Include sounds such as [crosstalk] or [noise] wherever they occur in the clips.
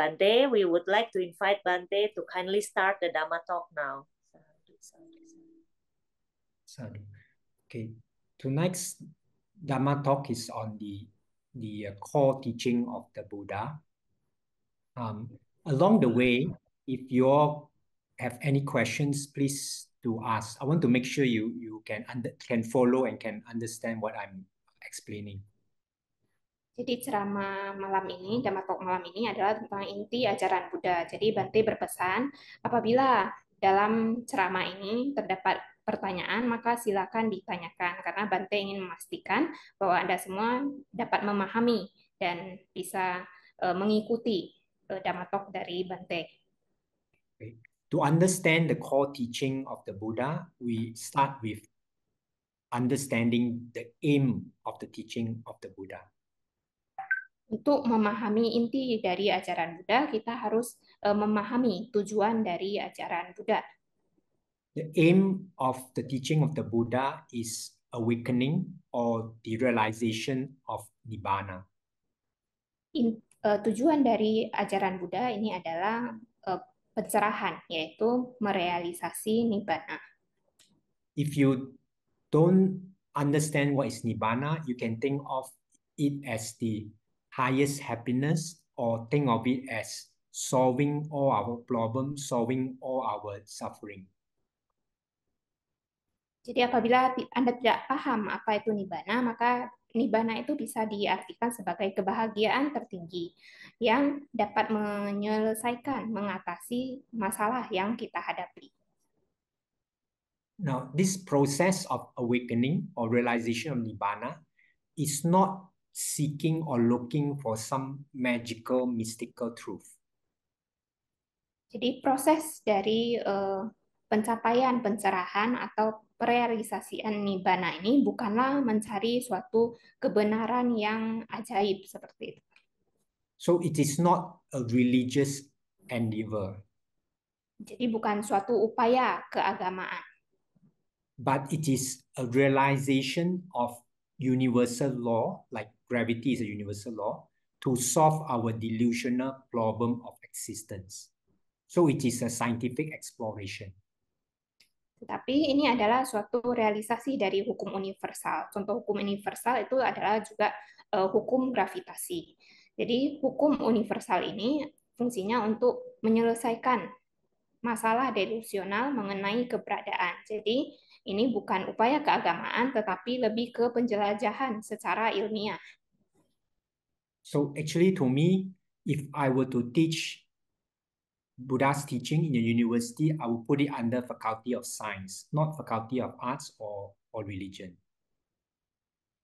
Bante, we would like to invite Bante to kindly start the Dhamma talk now. Sorry. Okay. Tonight's Dhamma talk is on the the uh, core teaching of the Buddha. Um, along the way, if you all have any questions, please do ask. I want to make sure you you can under, can follow and can understand what I'm explaining. Jadi ceramah malam ini, Dhamma Talk malam ini adalah tentang inti ajaran Buddha. Jadi Bante berpesan, apabila dalam ceramah ini terdapat pertanyaan, maka silakan ditanyakan. Karena Bante ingin memastikan bahwa Anda semua dapat memahami dan bisa e, mengikuti uh, e, Dhamma Talk dari Bante. To understand the core teaching of the Buddha, we start with understanding the aim of the teaching of the Buddha untuk memahami inti dari ajaran Buddha, kita harus e, memahami tujuan dari ajaran Buddha. The aim of the teaching of the Buddha is awakening or the realization of nibbana. In, uh, tujuan dari ajaran Buddha ini adalah uh, pencerahan, yaitu merealisasi nibbana. If you don't understand what is nibbana, you can think of it as the highest happiness or think of it as solving all our problems, solving all our suffering. Jadi apabila Anda tidak paham apa itu nibbana, maka nibbana itu bisa diartikan sebagai kebahagiaan tertinggi yang dapat menyelesaikan, mengatasi masalah yang kita hadapi. Now, this process of awakening or realization of nibbana is not seeking or looking for some magical mystical truth. Jadi proses dari uh, pencapaian pencerahan atau realisasian nibana ini bukanlah mencari suatu kebenaran yang ajaib seperti itu. So it is not a religious endeavor. Jadi bukan suatu upaya keagamaan. But it is a realization of universal law like gravity is a universal law, to solve our delusional problem of existence. So it is a scientific exploration. Tetapi ini adalah suatu realisasi dari hukum universal. Contoh hukum universal itu adalah juga uh, hukum gravitasi. Jadi hukum universal ini fungsinya untuk menyelesaikan masalah delusional mengenai keberadaan. Jadi ini bukan upaya keagamaan, tetapi lebih ke penjelajahan secara ilmiah. So actually to me, if I were to teach Buddha's teaching in a university, I would put it under Faculty of Science, not Faculty of Arts or, or Religion.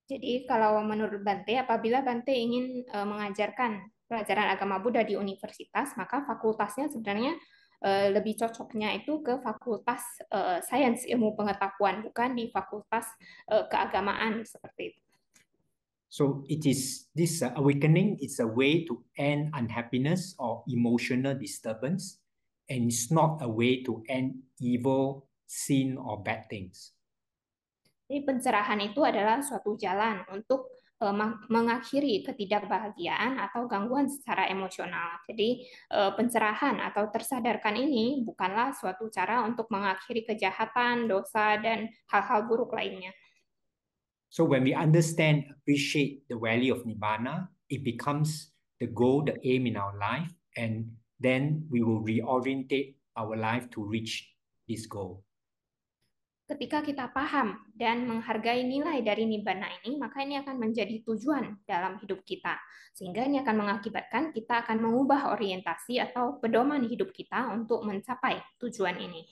Jadi kalau menurut Bante, apabila Bante ingin uh, mengajarkan pelajaran agama Buddha di universitas, maka fakultasnya sebenarnya uh, lebih cocoknya itu ke fakultas uh, sains ilmu pengetahuan, bukan di fakultas uh, keagamaan seperti itu. So it is this uh, awakening is a way to end unhappiness or emotional disturbance, and it's not a way to end evil, sin, or bad things. Jadi pencerahan itu adalah suatu jalan untuk uh, mengakhiri ketidakbahagiaan atau gangguan secara emosional. Jadi uh, pencerahan atau tersadarkan ini bukanlah suatu cara untuk mengakhiri kejahatan, dosa, dan hal-hal buruk lainnya. So when we understand, appreciate the value of Nibbana, it becomes the goal, the aim in our life, and then we will reorientate our life to reach this goal. Ketika kita paham dan menghargai nilai dari nibbana ini, maka ini akan menjadi tujuan dalam hidup kita. Sehingga ini akan mengakibatkan kita akan mengubah orientasi atau pedoman hidup kita untuk mencapai tujuan ini.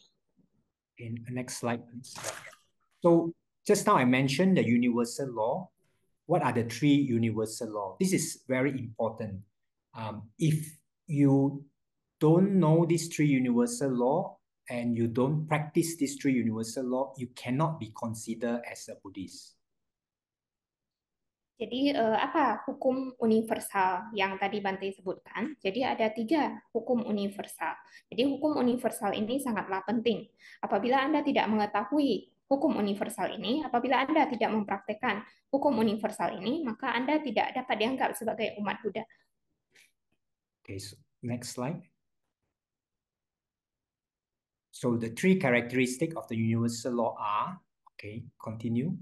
In next slide, please. So Just now I mentioned the universal law. What are the three universal law? This is very important. Um, if you don't know these three universal law and you don't practice these three universal law, you cannot be considered as a Buddhist. Jadi uh, apa hukum universal yang tadi Bante sebutkan? Jadi ada tiga hukum universal. Jadi hukum universal ini sangatlah penting. Apabila Anda tidak mengetahui hukum universal ini, apabila Anda tidak mempraktekkan hukum universal ini, maka Anda tidak dapat dianggap sebagai umat Buddha. Okay, so next slide. So the three characteristic of the universal law are, okay, continue.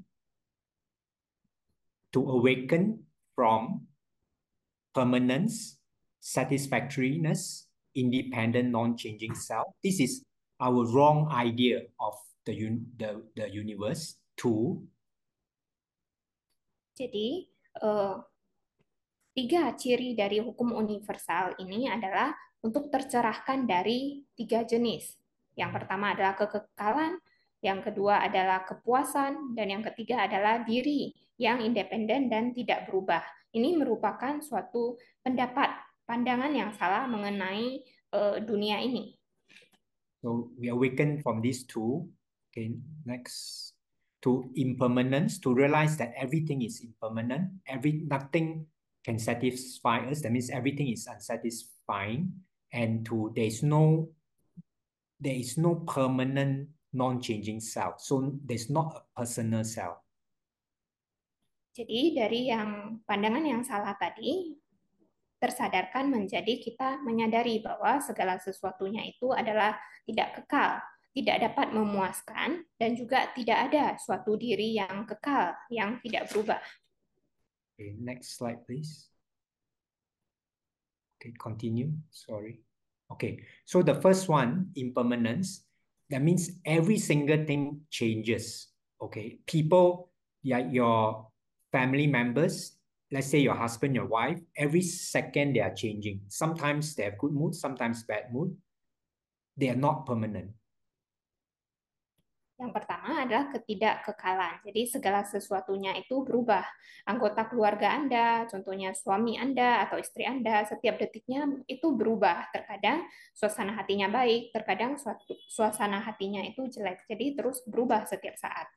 To awaken from permanence, satisfactoriness, independent, non-changing self. This is our wrong idea of the un the the universe to jadi uh, tiga ciri dari hukum universal ini adalah untuk tercerahkan dari tiga jenis. Yang hmm. pertama adalah kekekalan, yang kedua adalah kepuasan, dan yang ketiga adalah diri yang independen dan tidak berubah. Ini merupakan suatu pendapat, pandangan yang salah mengenai uh, dunia ini. So we awaken from these two Okay, next. To impermanence, to realize that everything is impermanent, every nothing can satisfy us. That means everything is unsatisfying, and to there is no there is no permanent non-changing self. So there's not a personal self. Jadi dari yang pandangan yang salah tadi tersadarkan menjadi kita menyadari bahwa segala sesuatunya itu adalah tidak kekal, tidak dapat memuaskan, dan juga tidak ada suatu diri yang kekal, yang tidak berubah. Okay, next slide please. Okay, continue. Sorry. Okay, so the first one, impermanence, that means every single thing changes. Okay, people, yeah, your family members, let's say your husband, your wife, every second they are changing. Sometimes they have good mood, sometimes bad mood. They are not permanent. Yang pertama adalah ketidakkekalan. Jadi segala sesuatunya itu berubah. Anggota keluarga Anda, contohnya suami Anda atau istri Anda, setiap detiknya itu berubah. Terkadang suasana hatinya baik, terkadang suasana hatinya itu jelek. Jadi terus berubah setiap saat.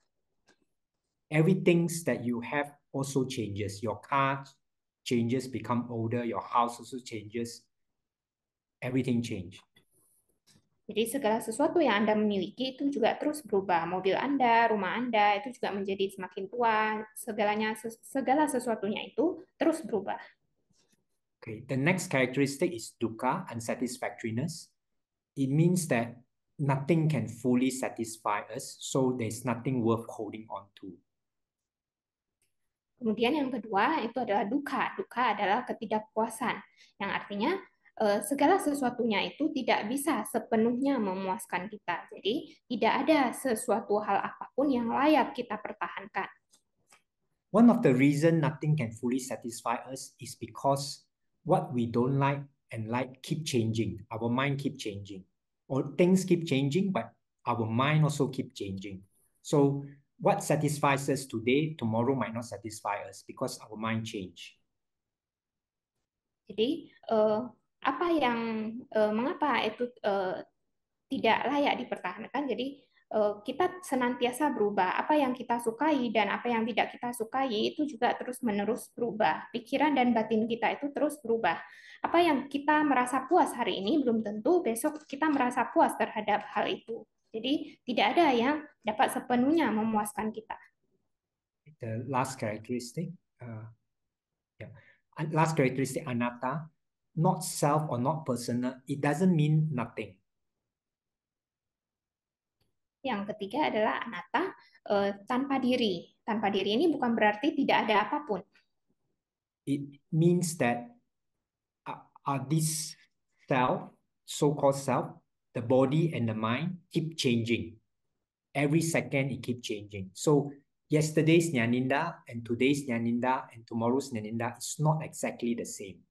Everything that you have also changes. Your car changes, become older. Your house also changes. Everything change. Jadi segala sesuatu yang Anda miliki itu juga terus berubah. Mobil Anda, rumah Anda itu juga menjadi semakin tua. Segalanya segala sesuatunya itu terus berubah. Okay, the next characteristic is dukkha, unsatisfactoriness. It means that nothing can fully satisfy us, so there's nothing worth holding on to. Kemudian yang kedua itu adalah duka. Duka adalah ketidakpuasan, yang artinya Eh, segala sesuatunya itu tidak bisa sepenuhnya memuaskan kita. Jadi, tidak ada sesuatu hal apapun yang layak kita pertahankan. One of the reason nothing can fully satisfy us is because what we don't like and like keep changing. Our mind keep changing. Or things keep changing, but our mind also keep changing. So what satisfies us today, tomorrow might not satisfy us because our mind change. Jadi uh, apa yang uh, mengapa itu uh, tidak layak dipertahankan. Jadi eh, kita senantiasa berubah. Apa yang kita sukai dan apa yang tidak kita sukai itu juga terus-menerus berubah. Pikiran dan batin kita itu terus berubah. Apa yang kita merasa puas hari ini belum tentu besok kita merasa puas terhadap hal itu. Jadi tidak ada yang dapat sepenuhnya memuaskan kita. The last characteristic, uh, yeah. last characteristic anatta not self or not personal, it doesn't mean nothing. Yang ketiga adalah anatta, uh, tanpa diri. Tanpa diri ini bukan berarti tidak ada apapun. It means that uh, uh, this self, so-called self, the body and the mind keep changing. Every second it keep changing. So yesterday's Nyaninda and today's Nyaninda and tomorrow's Nyaninda is not exactly the same.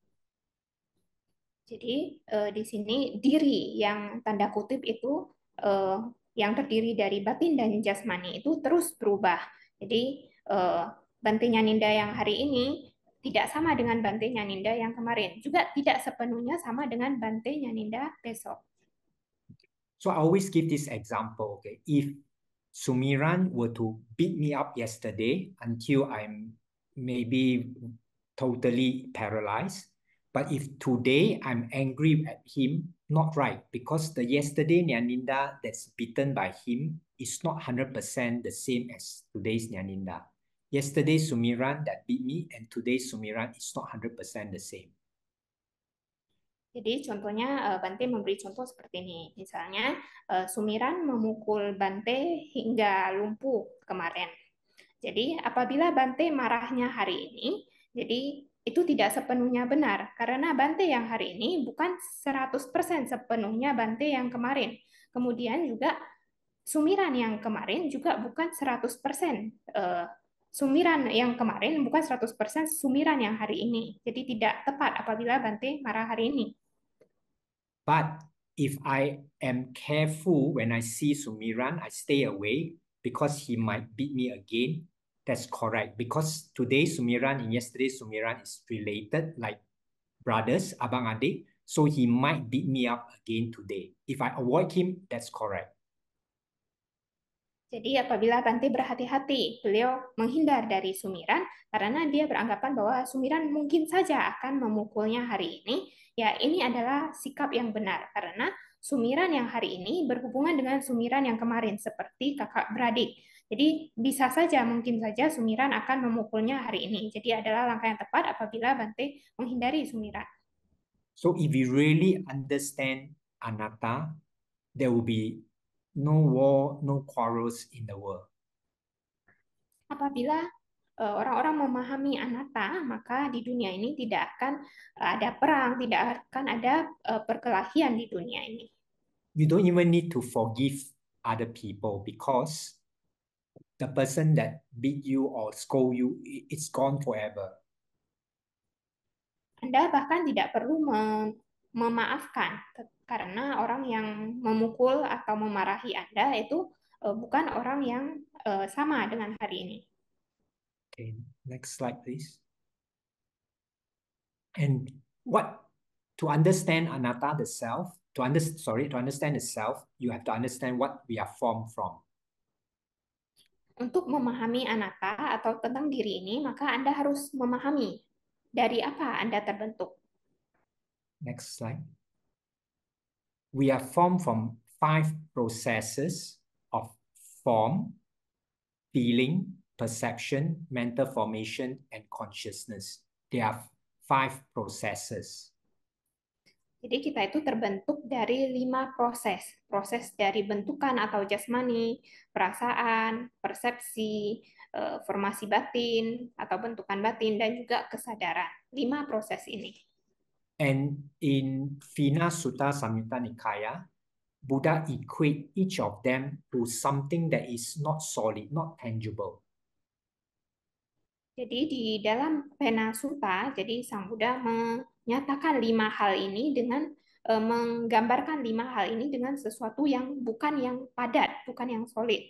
Jadi uh, di sini diri yang tanda kutip itu uh, yang terdiri dari batin dan jasmani itu terus berubah. Jadi uh, bantinya Ninda yang hari ini tidak sama dengan bantinya Ninda yang kemarin, juga tidak sepenuhnya sama dengan bantinya Ninda besok. So I always give this example. Okay? If Sumiran were to beat me up yesterday until I'm maybe totally paralyzed, But if today I'm angry at him, not right, because the yesterday Nyaninda that's beaten by him is not 100% the same as today's Nyaninda. Yesterday Sumiran that beat me and today Sumiran is not 100% the same. Jadi contohnya eh, Bante memberi contoh seperti ini. Misalnya eh, Sumiran memukul Bante hingga lumpuh kemarin. Jadi apabila Bante marahnya hari ini, jadi itu tidak sepenuhnya benar karena Bante yang hari ini bukan 100% sepenuhnya Bante yang kemarin. Kemudian juga Sumiran yang kemarin juga bukan 100% uh, eh, Sumiran yang kemarin bukan 100% Sumiran yang hari ini. Jadi tidak tepat apabila Bante marah hari ini. But if I am careful when I see Sumiran, I stay away because he might beat me again That's correct. Because today Sumiran and yesterday Sumiran is related, like brothers, abang adik. So he might beat me up again today. If I avoid him, that's correct. Jadi apabila Bante berhati-hati, beliau menghindar dari Sumiran karena dia beranggapan bahwa Sumiran mungkin saja akan memukulnya hari ini. Ya, ini adalah sikap yang benar karena Sumiran yang hari ini berhubungan dengan Sumiran yang kemarin seperti kakak beradik. Jadi bisa saja, mungkin saja Sumiran akan memukulnya hari ini. Jadi adalah langkah yang tepat apabila Bante menghindari Sumiran. So if we really understand anatta, there will be no war, no quarrels in the world. Apabila eh, orang-orang uh, memahami anatta, maka di dunia ini tidak akan ada perang, tidak akan ada uh, perkelahian di dunia ini. You don't even need to forgive other people because the person that beat you or scold you, it's gone forever. Anda bahkan tidak perlu mem memaafkan karena orang yang memukul atau memarahi Anda itu uh, bukan orang yang uh, sama dengan hari ini. Okay, next slide please. And what to understand anatta the self, to under, sorry, to understand the self, you have to understand what we are formed from. Untuk memahami anatta atau tentang diri ini, maka Anda harus memahami dari apa Anda terbentuk. Next slide. We are formed from five processes of form, feeling, perception, mental formation, and consciousness. There are five processes. Jadi kita itu terbentuk dari lima proses. Proses dari bentukan atau jasmani, perasaan, persepsi, eh, formasi batin atau bentukan batin, dan juga kesadaran. Lima proses ini. And in Vina Sutta Samyutta Nikaya, Buddha equate each of them to something that is not solid, not tangible. Jadi di dalam Pena Sutta, jadi Sang Buddha me Nyatakan lima hal ini dengan eh, menggambarkan lima hal ini dengan sesuatu yang bukan yang padat, bukan yang solid.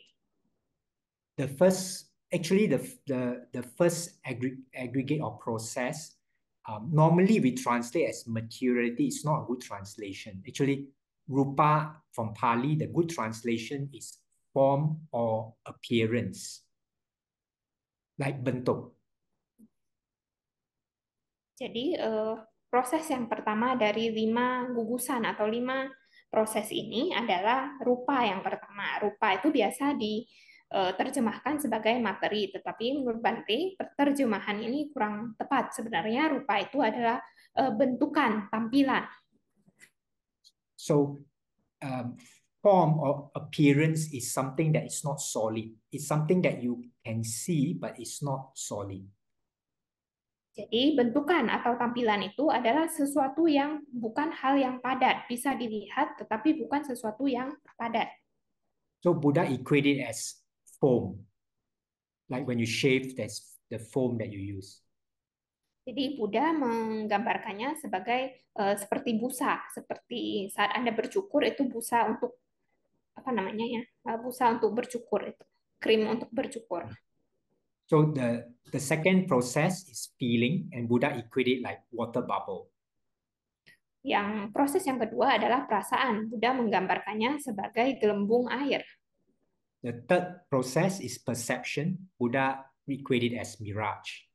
The first actually the the the first aggregate or process um, normally we translate as materiality. It's not a good translation. Actually, rupa from Pali, the good translation is form or appearance, like bentuk. Jadi uh, Proses yang pertama dari lima gugusan atau lima proses ini adalah rupa yang pertama. Rupa itu biasa diterjemahkan e, sebagai materi, tetapi menurut Bante terjemahan ini kurang tepat. Sebenarnya rupa itu adalah e, bentukan, tampilan. So um, form or appearance is something that is not solid. It's something that you can see but it's not solid. Jadi bentukan atau tampilan itu adalah sesuatu yang bukan hal yang padat, bisa dilihat tetapi bukan sesuatu yang padat. So Buddha equated as foam. Like when you shave, that's the foam that you use. Jadi Buddha menggambarkannya sebagai uh, seperti busa, seperti saat Anda bercukur itu busa untuk apa namanya ya? Uh, busa untuk bercukur itu, krim untuk bercukur. So the, the second process is feeling and Buddha equated like water bubble. Yang proses yang kedua adalah perasaan. Buddha menggambarkannya sebagai gelembung air. The third process is perception. Buddha equated as mirage.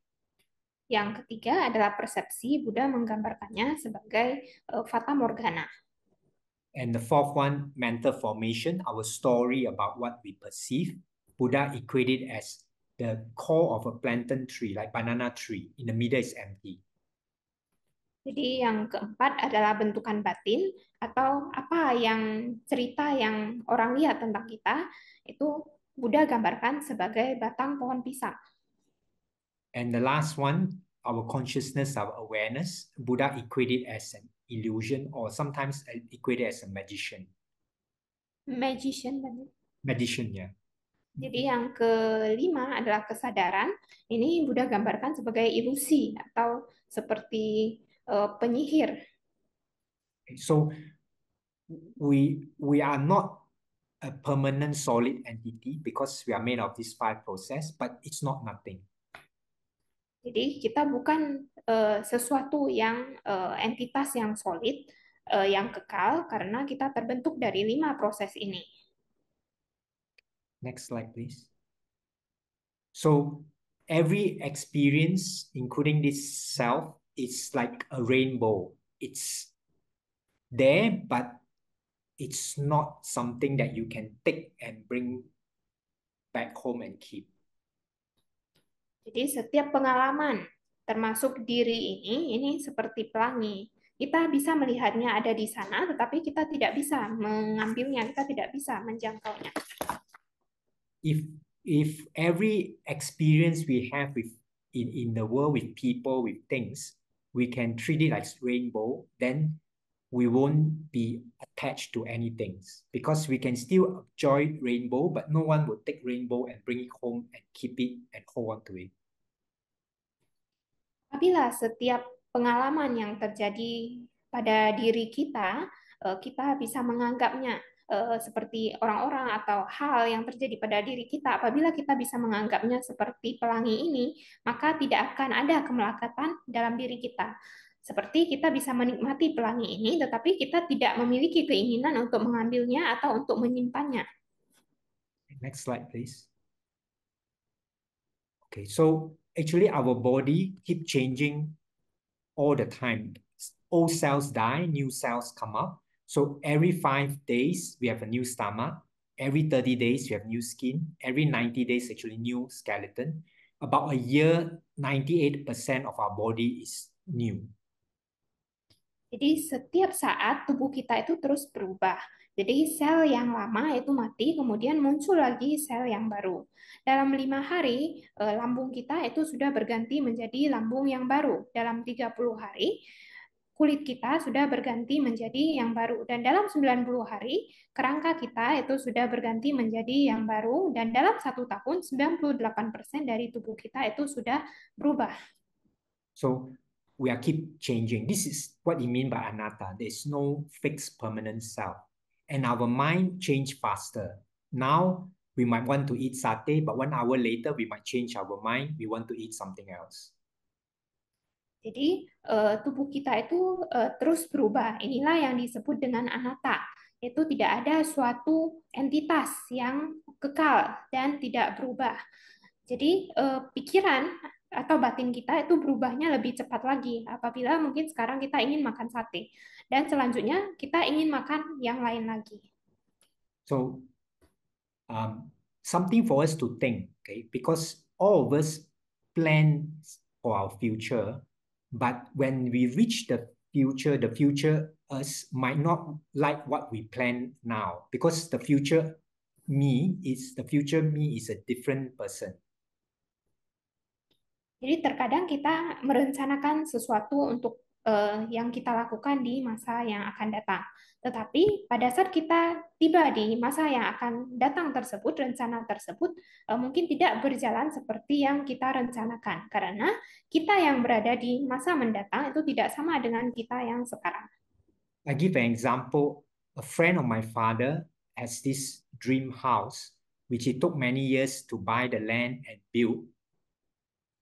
Yang ketiga adalah persepsi. Buddha menggambarkannya sebagai uh, fata morgana. And the fourth one, mental formation, our story about what we perceive. Buddha equated as the core of a plantain tree, like banana tree. In the middle is empty. Jadi yang keempat adalah bentukan batin atau apa yang cerita yang orang lihat tentang kita itu Buddha gambarkan sebagai batang pohon pisang. And the last one, our consciousness, our awareness, Buddha equated as an illusion or sometimes equated as a magician. Magician, magician, yeah. Jadi yang kelima adalah kesadaran. Ini Buddha gambarkan sebagai ilusi atau seperti uh, penyihir. So we we are not a permanent solid entity because we are made of these five process, but it's not nothing. Jadi kita bukan uh, sesuatu yang uh, entitas yang solid, uh, yang kekal karena kita terbentuk dari lima proses ini. Next slide, please. So every experience, including this self, is like a rainbow. It's there, but it's not something that you can take and bring back home and keep. Jadi setiap pengalaman, termasuk diri ini, ini seperti pelangi. Kita bisa melihatnya ada di sana, tetapi kita tidak bisa mengambilnya, kita tidak bisa menjangkaunya. if if every experience we have with in, in the world with people with things we can treat it like rainbow then we won't be attached to any things because we can still enjoy rainbow but no one will take rainbow and bring it home and keep it and hold on to it apabila setiap pengalaman yang terjadi pada diri kita eh, kita bisa menganggapnya Eh, seperti orang-orang atau hal yang terjadi pada diri kita, apabila kita bisa menganggapnya seperti pelangi ini, maka tidak akan ada kemelakatan dalam diri kita. Seperti kita bisa menikmati pelangi ini, tetapi kita tidak memiliki keinginan untuk mengambilnya atau untuk menyimpannya. Next slide, please. Okay, so actually our body keep changing all the time. Old cells die, new cells come up. So every five days, we have a new stomach. Every 30 days, we have new skin. Every 90 days, actually new skeleton. About a year, 98% of our body is new. Jadi setiap saat tubuh kita itu terus berubah. Jadi sel yang lama itu mati, kemudian muncul lagi sel yang baru. Dalam lima hari, eh, lambung kita itu sudah berganti menjadi lambung yang baru. Dalam 30 hari, kulit kita sudah berganti menjadi yang baru dan dalam 90 hari kerangka kita itu sudah berganti menjadi yang baru dan dalam satu tahun 98% dari tubuh kita itu sudah berubah. So we are keep changing. This is what you mean by anatta. There's no fixed permanent self. And our mind change faster. Now we might want to eat satay, but one hour later we might change our mind. We want to eat something else. Jadi uh, tubuh kita itu uh, terus berubah. Inilah yang disebut dengan anatta, yaitu tidak ada suatu entitas yang kekal dan tidak berubah. Jadi uh, pikiran atau batin kita itu berubahnya lebih cepat lagi apabila mungkin sekarang kita ingin makan sate dan selanjutnya kita ingin makan yang lain lagi. So um, something for us to think, okay? Because all of us plan for our future But when we reach the future, the future us might not like what we plan now because the future me is the future me is a different person. Jadi terkadang kita merencanakan sesuatu untuk Eh, yang kita lakukan di masa yang akan datang. Tetapi pada saat kita tiba di masa yang akan datang tersebut, rencana tersebut eh, mungkin tidak berjalan seperti yang kita rencanakan karena kita yang berada di masa mendatang itu tidak sama dengan kita yang sekarang. I give an example. A friend of my father has this dream house which he took many years to buy the land and build.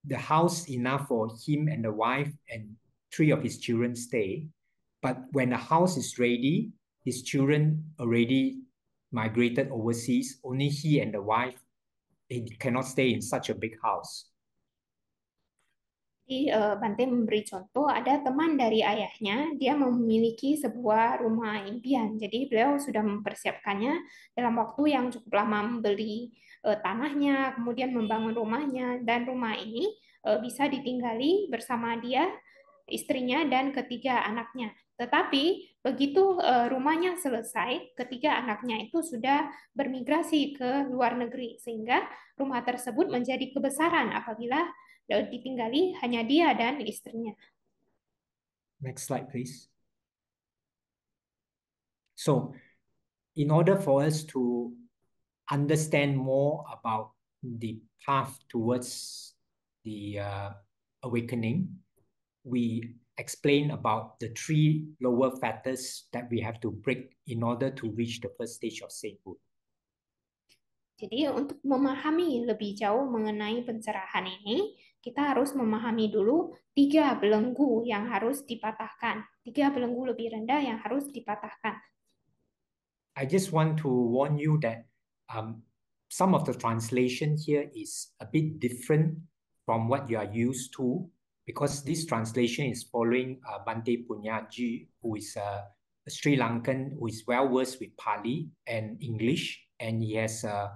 The house enough for him and the wife and three of his children stay. But when the house is ready, his children already migrated overseas. Only he and the wife he cannot stay in such a big house. Jadi eh, Bante memberi contoh ada teman dari ayahnya, dia memiliki sebuah rumah impian. Jadi beliau sudah mempersiapkannya dalam waktu yang cukup lama membeli eh, tanahnya, kemudian membangun rumahnya dan rumah ini eh, bisa ditinggali bersama dia istrinya dan ketiga anaknya. Tetapi begitu e, rumahnya selesai, ketiga anaknya itu sudah bermigrasi ke luar negeri sehingga rumah tersebut menjadi kebesaran apabila e, ditinggali hanya dia dan istrinya. Next slide please. So, in order for us to understand more about the path towards the uh, awakening, we explain about the three lower factors that we have to break in order to reach the first stage of sainthood. Jadi untuk memahami lebih jauh mengenai pencerahan ini, kita harus memahami dulu tiga belenggu yang harus dipatahkan. Tiga belenggu lebih rendah yang harus dipatahkan. I just want to warn you that um, some of the translation here is a bit different from what you are used to because this translation is following uh, Bante Punyaji, who is uh, a Sri Lankan who is well versed with Pali and English, and he has uh,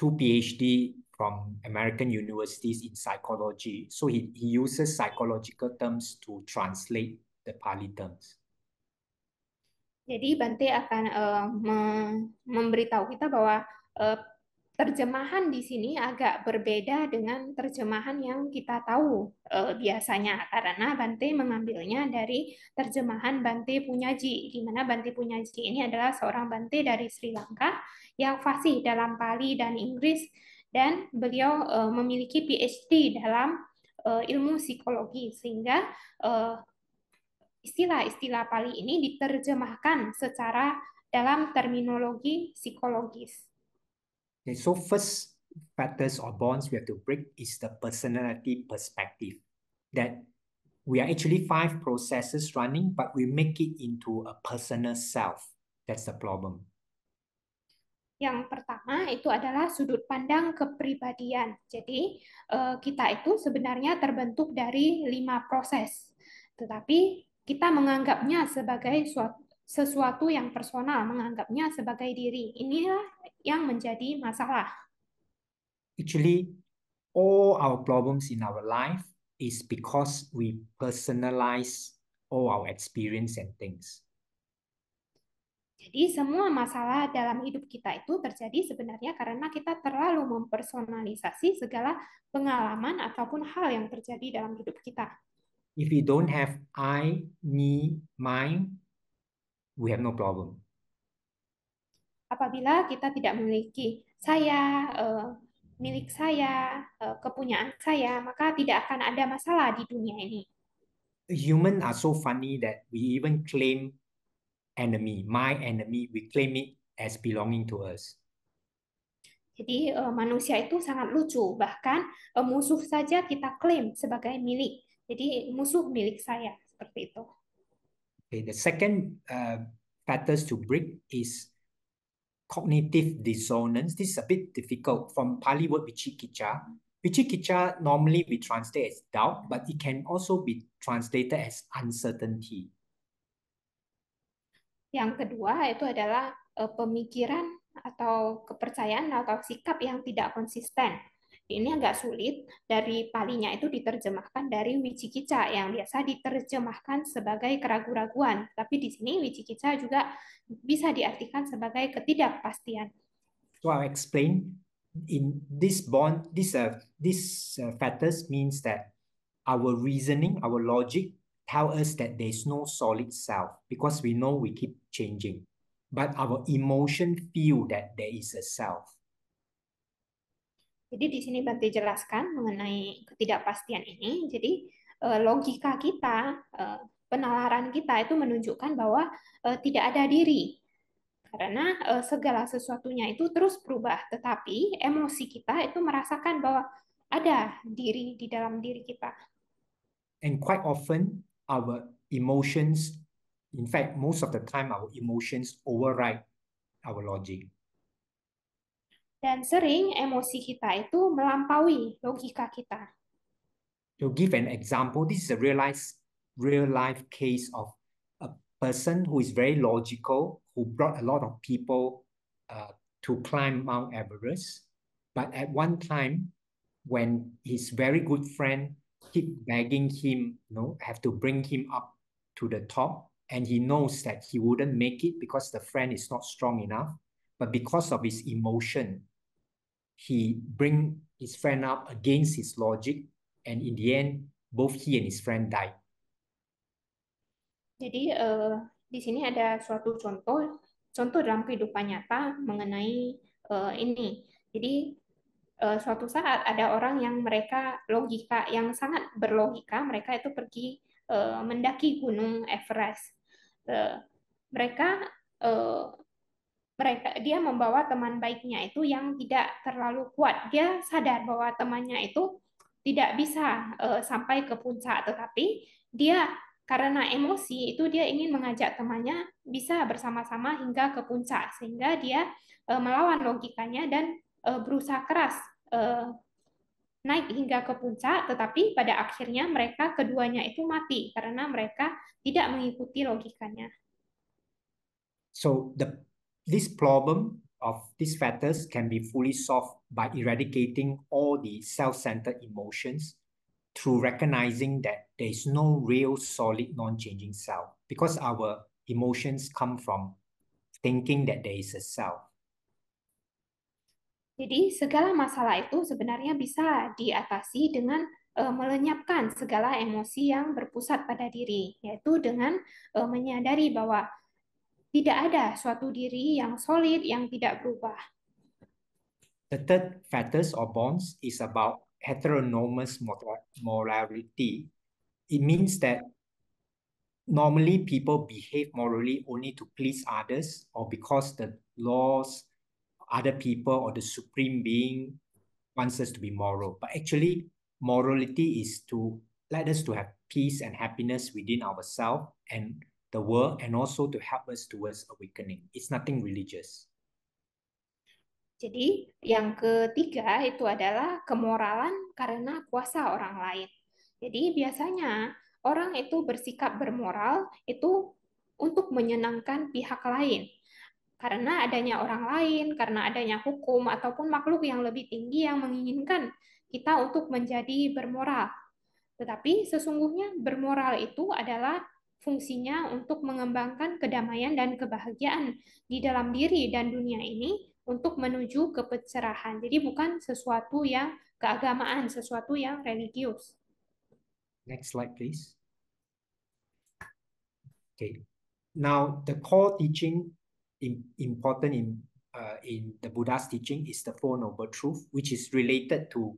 two PhD from American universities in psychology. So he, he uses psychological terms to translate the Pali terms. Jadi Bante akan uh, memberitahu kita bahwa uh, terjemahan di sini agak berbeda dengan terjemahan yang kita tahu e, biasanya karena Bante mengambilnya dari terjemahan Bante Punyaji di mana Bante Punyaji ini adalah seorang Bante dari Sri Lanka yang fasih dalam Pali dan Inggris dan beliau e, memiliki PhD dalam e, ilmu psikologi sehingga istilah-istilah Pali ini diterjemahkan secara dalam terminologi psikologis. Okay, so first factors or bonds we have to break is the personality perspective that we are actually five processes running, but we make it into a personal self. That's the problem. Yang pertama itu adalah sudut pandang kepribadian. Jadi eh, kita itu sebenarnya terbentuk dari lima proses, tetapi kita menganggapnya sebagai suatu sesuatu yang personal, menganggapnya sebagai diri. Inilah yang menjadi masalah. Actually, all our problems in our life is because we personalize all our experience and things. Jadi semua masalah dalam hidup kita itu terjadi sebenarnya karena kita terlalu mempersonalisasi segala pengalaman ataupun hal yang terjadi dalam hidup kita. If we don't have I, me, mine, we have no problem. Apabila kita tidak memiliki saya, uh, milik saya, uh, kepunyaan saya, maka tidak akan ada masalah di dunia ini. Human are so funny that we even claim enemy, my enemy, we claim it as belonging to us. Jadi uh, manusia itu sangat lucu, bahkan uh, musuh saja kita klaim sebagai milik. Jadi musuh milik saya seperti itu. Okay, the second uh, factors to break is cognitive dissonance. This is a bit difficult from Pali word vichikicha. Vichikicha normally we translate as doubt, but it can also be translated as uncertainty. Yang kedua itu adalah uh, pemikiran atau kepercayaan atau sikap yang tidak konsisten ini agak sulit dari palinya itu diterjemahkan dari wicikica yang biasa diterjemahkan sebagai keraguan-raguan tapi di sini wicikica juga bisa diartikan sebagai ketidakpastian so I'll explain in this bond this uh, this uh, factors means that our reasoning our logic tell us that there's no solid self because we know we keep changing but our emotion feel that there is a self jadi di sini Bante jelaskan mengenai ketidakpastian ini. Jadi eh, logika kita, eh, penalaran kita itu menunjukkan bahwa eh, tidak ada diri. Karena segala sesuatunya itu terus berubah, tetapi emosi kita itu merasakan bahwa ada diri di dalam diri kita. And quite often our emotions, in fact most of the time our emotions override our logic. Dan sering emosi kita itu melampaui logika kita. To give an example, this is a real life, real life case of a person who is very logical, who brought a lot of people uh, to climb Mount Everest. But at one time, when his very good friend keep begging him, you know, have to bring him up to the top, and he knows that he wouldn't make it because the friend is not strong enough. But because of his emotion, he bring his friend up against his logic and in the end both he and his friend died. Jadi uh, di sini ada suatu contoh contoh dalam kehidupan nyata mengenai uh, ini. Jadi uh, suatu saat ada orang yang mereka logika yang sangat berlogika, mereka itu pergi uh, mendaki gunung Everest. Uh, mereka uh, mereka dia membawa teman baiknya itu yang tidak terlalu kuat. Dia sadar bahwa temannya itu tidak bisa uh, sampai ke puncak, tetapi dia karena emosi itu dia ingin mengajak temannya bisa bersama-sama hingga ke puncak sehingga dia uh, melawan logikanya dan uh, berusaha keras uh, naik hingga ke puncak, tetapi pada akhirnya mereka keduanya itu mati karena mereka tidak mengikuti logikanya. So the this problem of these factors can be fully solved by eradicating all the self-centered emotions through recognizing that there is no real solid non-changing self because our emotions come from thinking that there is a self. Jadi segala masalah itu sebenarnya bisa diatasi dengan e, eh, melenyapkan segala emosi yang berpusat pada diri, yaitu dengan e, eh, menyadari bahwa Tidak ada suatu diri yang solid yang tidak berubah. The third factors or bonds is about heteronomous morality. It means that normally people behave morally only to please others or because the laws, other people, or the supreme being wants us to be moral. But actually, morality is to let us to have peace and happiness within ourselves and the world and also to help us towards awakening. It's nothing religious. Jadi, yang ketiga itu adalah kemoralan karena kuasa orang lain. Jadi, biasanya orang itu bersikap bermoral itu untuk menyenangkan pihak lain. Karena adanya orang lain, karena adanya hukum ataupun makhluk yang lebih tinggi yang menginginkan kita untuk menjadi bermoral. Tetapi sesungguhnya bermoral itu adalah fungsinya untuk mengembangkan kedamaian dan kebahagiaan di dalam diri dan dunia ini untuk menuju ke pencerahan. Jadi bukan sesuatu yang keagamaan, sesuatu yang religius. Next slide please. Okay. Now the core teaching important in uh, in the Buddha's teaching is the four noble truth which is related to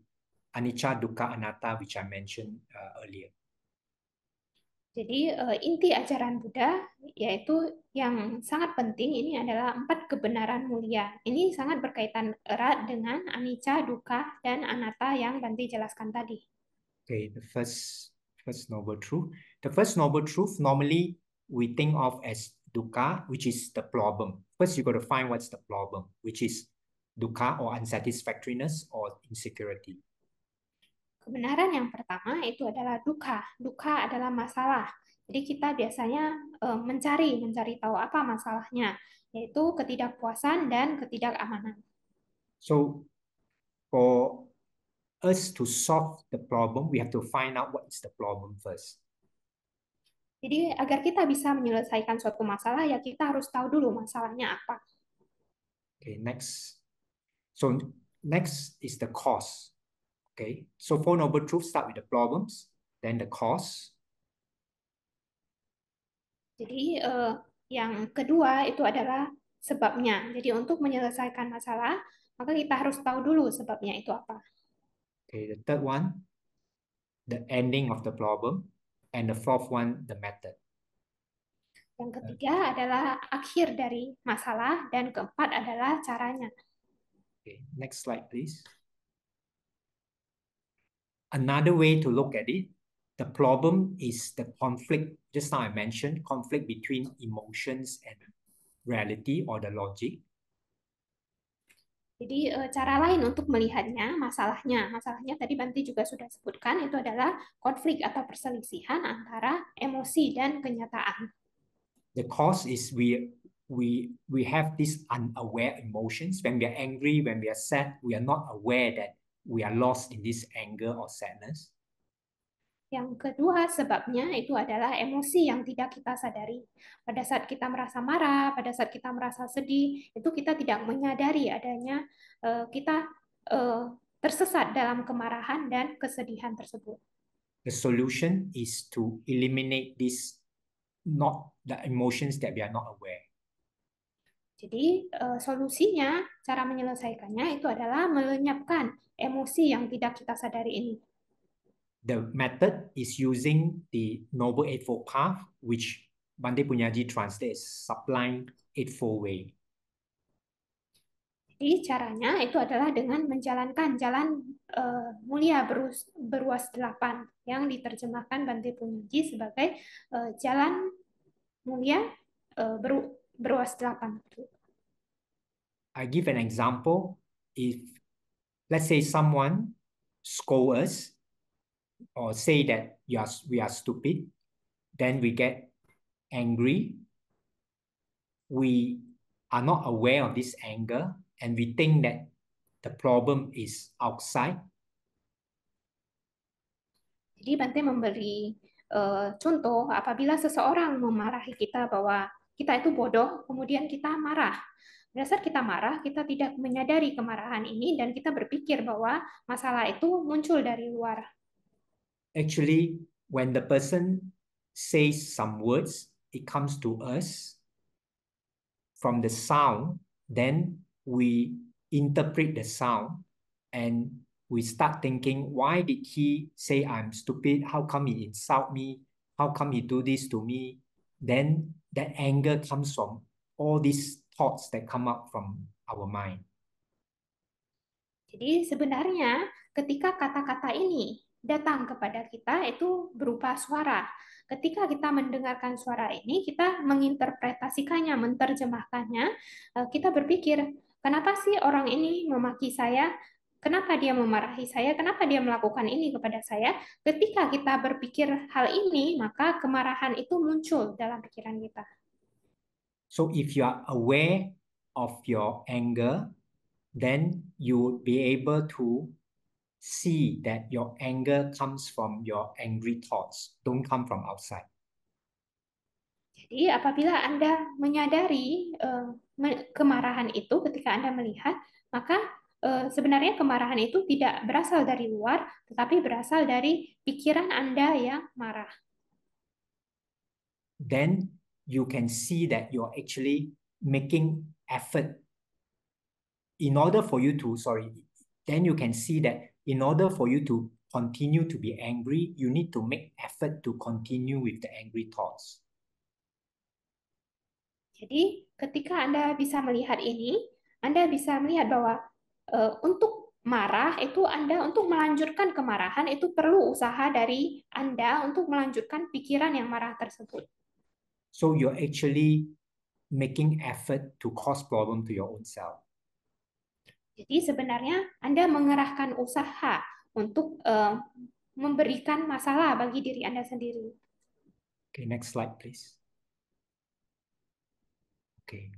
anicca dukkha anatta which I mentioned uh, earlier. Jadi eh, inti ajaran Buddha yaitu yang sangat penting ini adalah empat kebenaran mulia. Ini sangat berkaitan erat dengan anicca, dukkha, dan anatta yang Banti jelaskan tadi. Okay, the first first noble truth. The first noble truth normally we think of as dukkha, which is the problem. First you got to find what's the problem, which is dukkha or unsatisfactoriness or insecurity kebenaran yang pertama itu adalah duka. Duka adalah masalah. Jadi kita biasanya eh, mencari, mencari tahu apa masalahnya, yaitu ketidakpuasan dan ketidakamanan. So for us to solve the problem, we have to find out what is the problem first. Jadi agar kita bisa menyelesaikan suatu masalah, ya kita harus tahu dulu masalahnya apa. Okay, next. So next is the cause. Okay, so four noble truths start with the problems, then the cause. Jadi uh, yang kedua itu adalah sebabnya. Jadi untuk menyelesaikan masalah, maka kita harus tahu dulu sebabnya itu apa. Okay, the third one, the ending of the problem, and the fourth one, the method. Yang ketiga adalah akhir dari masalah dan keempat adalah caranya. Okay, next slide please. Another way to look at it, the problem is the conflict, just now I mentioned, conflict between emotions and reality or the logic. Jadi eh, cara lain untuk melihatnya masalahnya, masalahnya tadi Banti juga sudah sebutkan itu adalah konflik atau perselisihan antara emosi dan kenyataan. The cause is we we we have these unaware emotions when we are angry, when we are sad, we are not aware that we are lost in this anger or sadness. Yang kedua sebabnya itu adalah emosi yang tidak kita sadari. Pada saat kita merasa marah, pada saat kita merasa sedih, itu kita tidak menyadari adanya uh, kita uh, tersesat dalam kemarahan dan kesedihan tersebut. The solution is to eliminate this not the emotions that we are not aware. Jadi eh, solusinya, cara menyelesaikannya itu adalah melenyapkan emosi yang tidak kita sadari ini. The method is using the Noble Eightfold Path, which Bante Punyaji translates Sublime Eightfold Way. Jadi caranya itu adalah dengan menjalankan jalan uh, mulia berus, beruas delapan yang diterjemahkan Bante Punyaji sebagai uh, jalan mulia uh, beru, itu. I give an example. If let's say someone scold us or say that you are, we are stupid, then we get angry. We are not aware of this anger and we think that the problem is outside. Jadi Bante memberi uh, contoh apabila seseorang memarahi kita bahwa kita itu bodoh, kemudian kita marah. Dasar kita marah, kita tidak menyadari kemarahan ini dan kita berpikir bahwa masalah itu muncul dari luar. Actually, when the person says some words, it comes to us from the sound, then we interpret the sound and we start thinking, why did he say I'm stupid? How come he insult me? How come he do this to me? Then that anger comes from all these thoughts that come up from our mind. Jadi sebenarnya ketika kata-kata ini datang kepada kita itu berupa suara. Ketika kita mendengarkan suara ini, kita menginterpretasikannya, menterjemahkannya. Eh, kita berpikir, kenapa sih orang ini memaki saya? Kenapa dia memarahi saya? Kenapa dia melakukan ini kepada saya? Ketika kita berpikir hal ini, maka kemarahan itu muncul dalam pikiran kita. So if you are aware of your anger, then you would be able to see that your anger comes from your angry thoughts, don't come from outside. Jadi apabila Anda menyadari uh, kemarahan itu ketika Anda melihat, maka Eh, sebenarnya kemarahan itu tidak berasal dari luar, tetapi berasal dari pikiran Anda yang marah. Then you can see that you're actually making effort in order for you to, sorry, then you can see that in order for you to continue to be angry, you need to make effort to continue with the angry thoughts. Jadi, ketika Anda bisa melihat ini, Anda bisa melihat bahwa Eh, untuk marah itu Anda untuk melanjutkan kemarahan itu perlu usaha dari Anda untuk melanjutkan pikiran yang marah tersebut. So you're actually making effort to cause problem to your own self. Jadi sebenarnya Anda mengerahkan usaha untuk uh, memberikan masalah bagi diri Anda sendiri. Okay, next slide please. Okay.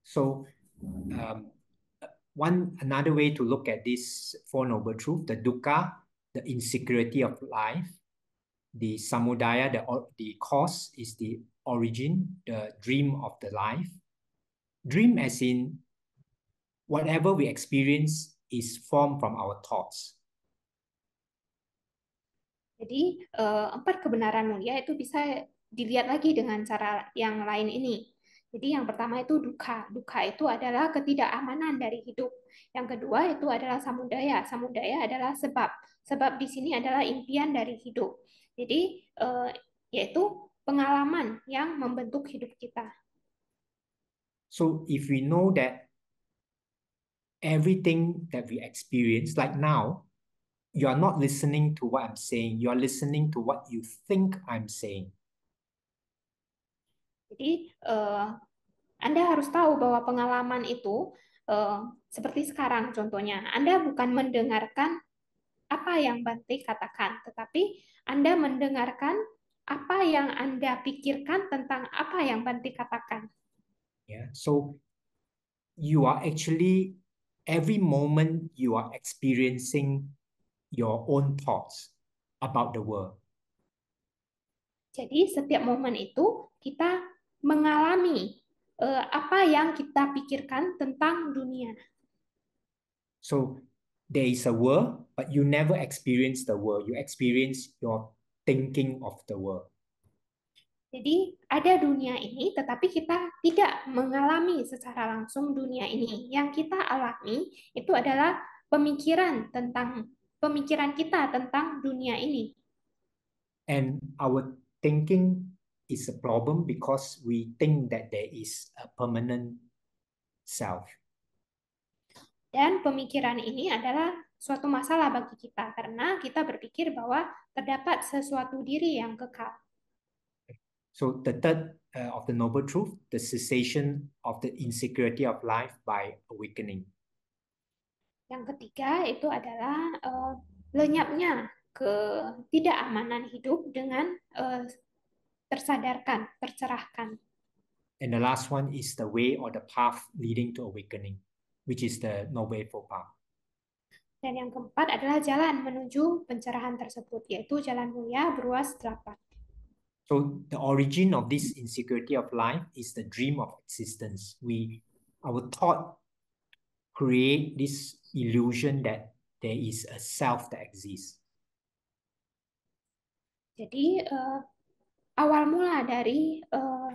So um, one another way to look at this Four Noble Truths, the dukkha, the insecurity of life, the samudaya, the, the cause is the origin, the dream of the life. Dream as in whatever we experience is formed from our thoughts. Jadi uh, empat kebenaran mulia itu bisa dilihat lagi dengan cara yang lain ini. Jadi yang pertama itu duka. Duka itu adalah ketidakamanan dari hidup. Yang kedua itu adalah samudaya. Samudaya adalah sebab. Sebab di sini adalah impian dari hidup. Jadi eh, yaitu pengalaman yang membentuk hidup kita. So if we know that everything that we experience like now, you are not listening to what I'm saying, you are listening to what you think I'm saying. Jadi uh, Anda harus tahu bahwa pengalaman itu uh, seperti sekarang contohnya, Anda bukan mendengarkan apa yang Bante katakan, tetapi Anda mendengarkan apa yang Anda pikirkan tentang apa yang Bante katakan. Yeah, so you are actually every moment you are experiencing your own thoughts about the world. Jadi setiap momen itu kita mengalami uh, apa yang kita pikirkan tentang dunia. So there is a world, but you never experience the world. You experience your thinking of the world. Jadi ada dunia ini, tetapi kita tidak mengalami secara langsung dunia ini. Yang kita alami itu adalah pemikiran tentang pemikiran kita tentang dunia ini. And our thinking is a problem because we think that there is a permanent self. Dan pemikiran ini adalah suatu masalah bagi kita karena kita berpikir bahwa terdapat sesuatu diri yang kekal. So the third uh, of the noble truth, the cessation of the insecurity of life by awakening. Yang ketiga itu adalah uh, lenyapnya ketidakamanan hidup dengan uh, tersadarkan, tercerahkan. And the last one is the way or the path leading to awakening, which is the no Noble Path. Dan yang keempat adalah jalan menuju pencerahan tersebut, yaitu jalan mulia beruas delapan. So the origin of this insecurity of life is the dream of existence. We, our thought, create this illusion that there is a self that exists. Jadi uh, awal mula dari uh, eh,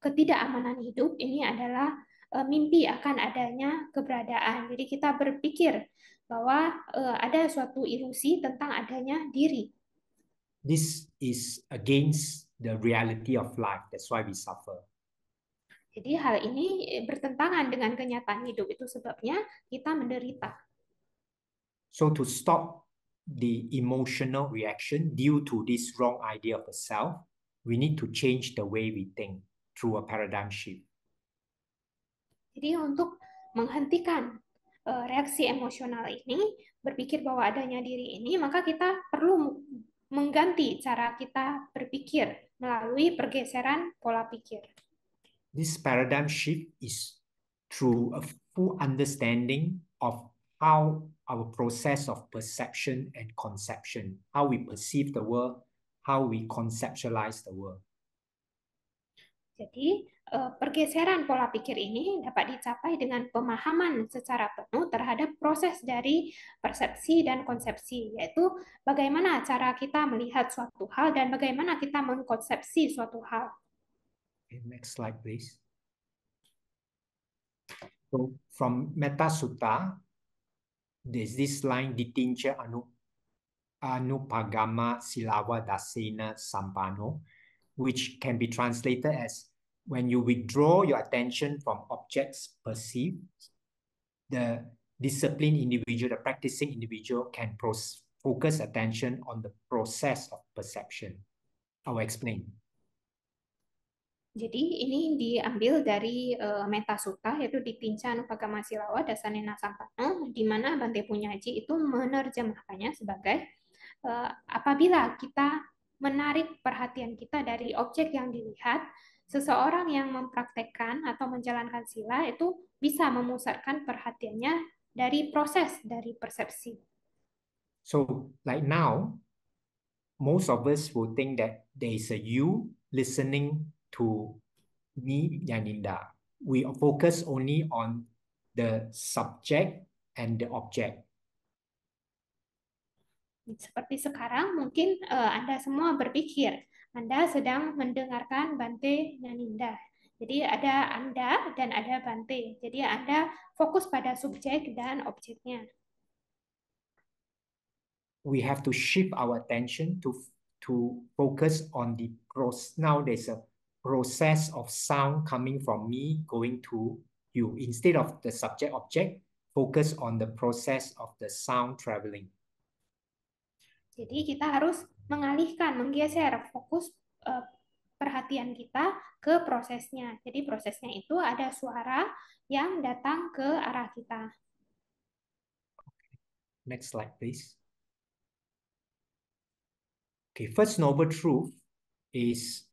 ketidakamanan hidup ini adalah uh, mimpi akan adanya keberadaan. Jadi kita berpikir bahwa uh, ada suatu ilusi tentang adanya diri. This is against the reality of life. That's why we suffer. Jadi hal ini bertentangan dengan kenyataan hidup itu sebabnya kita menderita. So to stop the emotional reaction due to this wrong idea of the self, we need to change the way we think through a paradigm shift. Jadi untuk menghentikan uh, reaksi emosional ini, berpikir bahwa adanya diri ini, maka kita perlu mengganti cara kita berpikir melalui pergeseran pola pikir. This paradigm shift is through a full understanding of how our process of perception and conception, how we perceive the world how we conceptualize the world. Jadi, eh, pergeseran pola pikir ini dapat dicapai dengan pemahaman secara penuh terhadap proses dari persepsi dan konsepsi, yaitu bagaimana cara kita melihat suatu hal dan bagaimana kita mengkonsepsi suatu hal. Okay, next slide, please. So, from Metta there's this line, Ditinche Anuk Anupagama Silawa Dasena Sampano, which can be translated as when you withdraw your attention from objects perceived, the disciplined individual, the practicing individual can focus attention on the process of perception. I will explain. Jadi ini diambil dari uh, eh, Meta Sutta yaitu Pinca Anupagama Silawa Dasanena Sampana di mana Bante Punyaji itu menerjemahkannya sebagai Eh, apabila kita menarik perhatian kita dari objek yang dilihat, seseorang yang mempraktekkan atau menjalankan sila itu bisa memusatkan perhatiannya dari proses dari persepsi. So, like now, most of us will think that there is a you listening to me, Yaninda. We focus only on the subject and the object. Seperti sekarang mungkin uh, Anda semua berpikir Anda sedang mendengarkan Bante Naninda. Jadi ada Anda dan ada Bante. Jadi Anda fokus pada subjek dan objeknya. We have to shift our attention to to focus on the process. Now there's a process of sound coming from me going to you. Instead of the subject object, focus on the process of the sound traveling. Jadi kita harus mengalihkan, menggeser fokus eh, perhatian kita ke prosesnya. Jadi prosesnya itu ada suara yang datang ke arah kita. Next slide, please. Okay, first noble truth is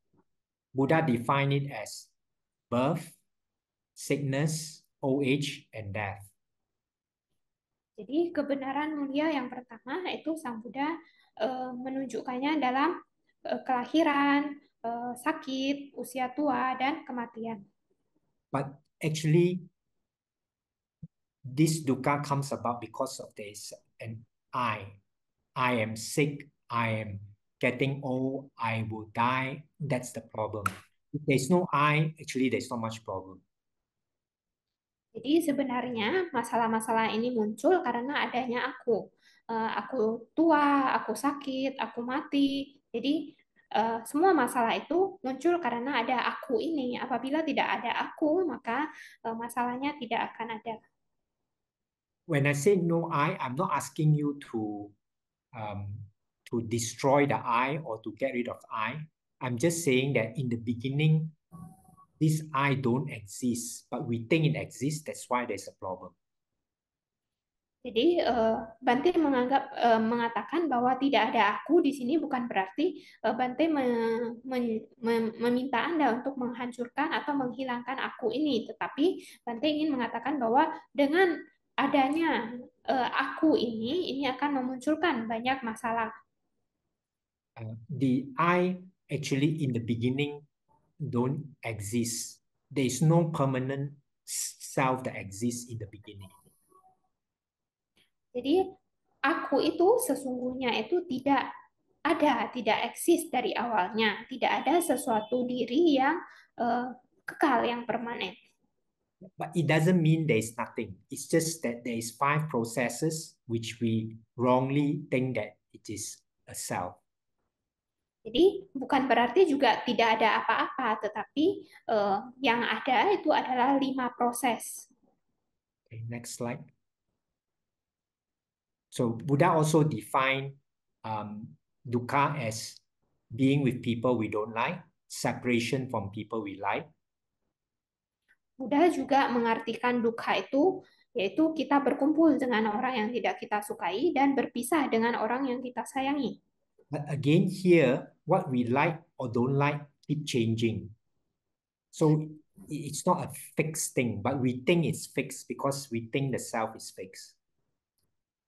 Buddha define it as birth, sickness, old age, and death. Jadi kebenaran mulia yang pertama itu Sang Buddha e, menunjukkannya dalam e, kelahiran, e, sakit, usia tua, dan kematian. But actually, this dukkha comes about because of this and I, I am sick, I am getting old, I will die. That's the problem. If there's no I, actually there's not much problem. Jadi sebenarnya masalah-masalah ini muncul karena adanya aku. Eh, aku tua, aku sakit, aku mati. Jadi eh, semua masalah itu muncul karena ada aku ini. Apabila tidak ada aku, maka eh, masalahnya tidak akan ada. When I say no I, I'm not asking you to um, to destroy the I or to get rid of I. I'm just saying that in the beginning this I don't exist, but we think it exists. That's why there's a problem. Jadi uh, Bante menganggap uh, mengatakan bahwa tidak ada aku di sini bukan berarti uh, Bante me, me, me, meminta Anda untuk menghancurkan atau menghilangkan aku ini, tetapi Bante ingin mengatakan bahwa dengan adanya uh, aku ini ini akan memunculkan banyak masalah. Uh, the I actually in the beginning don't exist. There is no permanent self that exists in the beginning. Jadi aku itu sesungguhnya itu tidak ada, tidak eksis dari awalnya, tidak ada sesuatu diri yang uh, kekal yang permanen. But it doesn't mean there is nothing. It's just that there is five processes which we wrongly think that it is a self. Jadi bukan berarti juga tidak ada apa-apa, tetapi uh, yang ada itu adalah lima proses. Okay, next slide. So Buddha also define um, dukkha as being with people we don't like, separation from people we like. Buddha juga mengartikan dukkha itu yaitu kita berkumpul dengan orang yang tidak kita sukai dan berpisah dengan orang yang kita sayangi. But again, here, what we like or don't like keep changing. So it's not a fixed thing, but we think it's fixed because we think the self is fixed.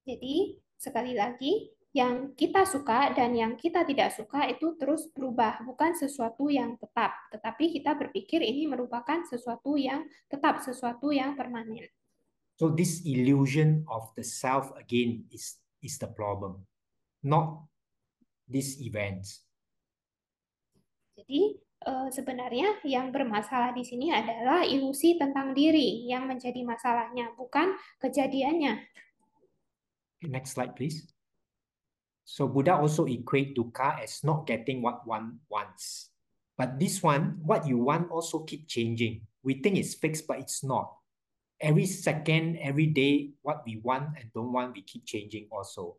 Jadi, sekali lagi, yang kita suka dan yang kita tidak suka itu terus berubah, bukan sesuatu yang tetap. Tetapi kita berpikir ini merupakan sesuatu yang tetap, sesuatu yang permanen. So this illusion of the self again is is the problem. Not This events. Jadi uh, sebenarnya yang bermasalah di sini adalah ilusi tentang diri yang menjadi masalahnya, bukan kejadiannya. Next slide, please. So Buddha also equate dukkha as not getting what one wants. But this one, what you want also keep changing. We think it's fixed, but it's not. Every second, every day, what we want and don't want, we keep changing also.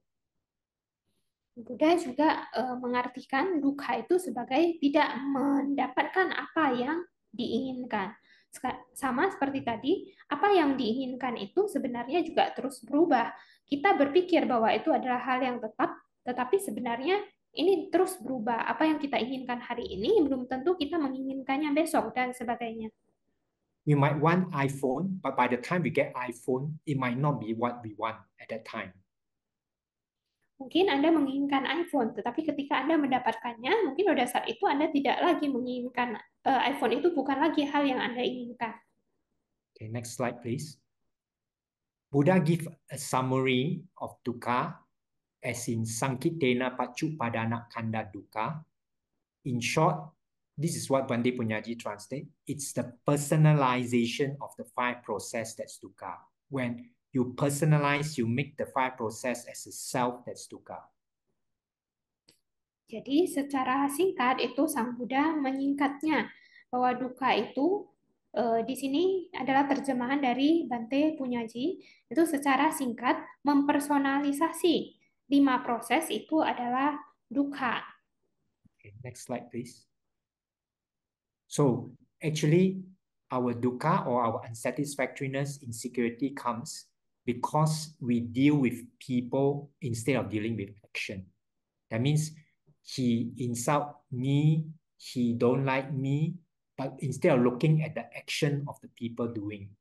Buddha juga eh, mengartikan duka itu sebagai tidak mendapatkan apa yang diinginkan. Sama seperti tadi, apa yang diinginkan itu sebenarnya juga terus berubah. Kita berpikir bahwa itu adalah hal yang tetap, tetapi sebenarnya ini terus berubah. Apa yang kita inginkan hari ini belum tentu kita menginginkannya besok dan sebagainya. We might want iPhone, but by the time we get iPhone, it might not be what we want at that time. Mungkin Anda menginginkan iPhone, tetapi ketika Anda mendapatkannya, mungkin pada saat itu Anda tidak lagi menginginkan eh, iPhone itu bukan lagi hal yang Anda inginkan. Okay, next slide please. Buddha give a summary of dukkha as in sankitena pacu padana kanda dukkha. In short, this is what Bhante Punyaji translate. It's the personalization of the five process that's dukkha. When you personalize, you make the five process as a self that's dukkha. Jadi secara singkat itu Sang Buddha menyingkatnya bahwa duka itu uh, di sini adalah terjemahan dari Bante Punyaji itu secara singkat mempersonalisasi lima proses itu adalah duka. Okay, next slide please. So actually our duka or our unsatisfactoriness, insecurity comes because we deal with people instead of dealing with action. That means he insult me, he don't like me, but instead of looking at the action of the people doing.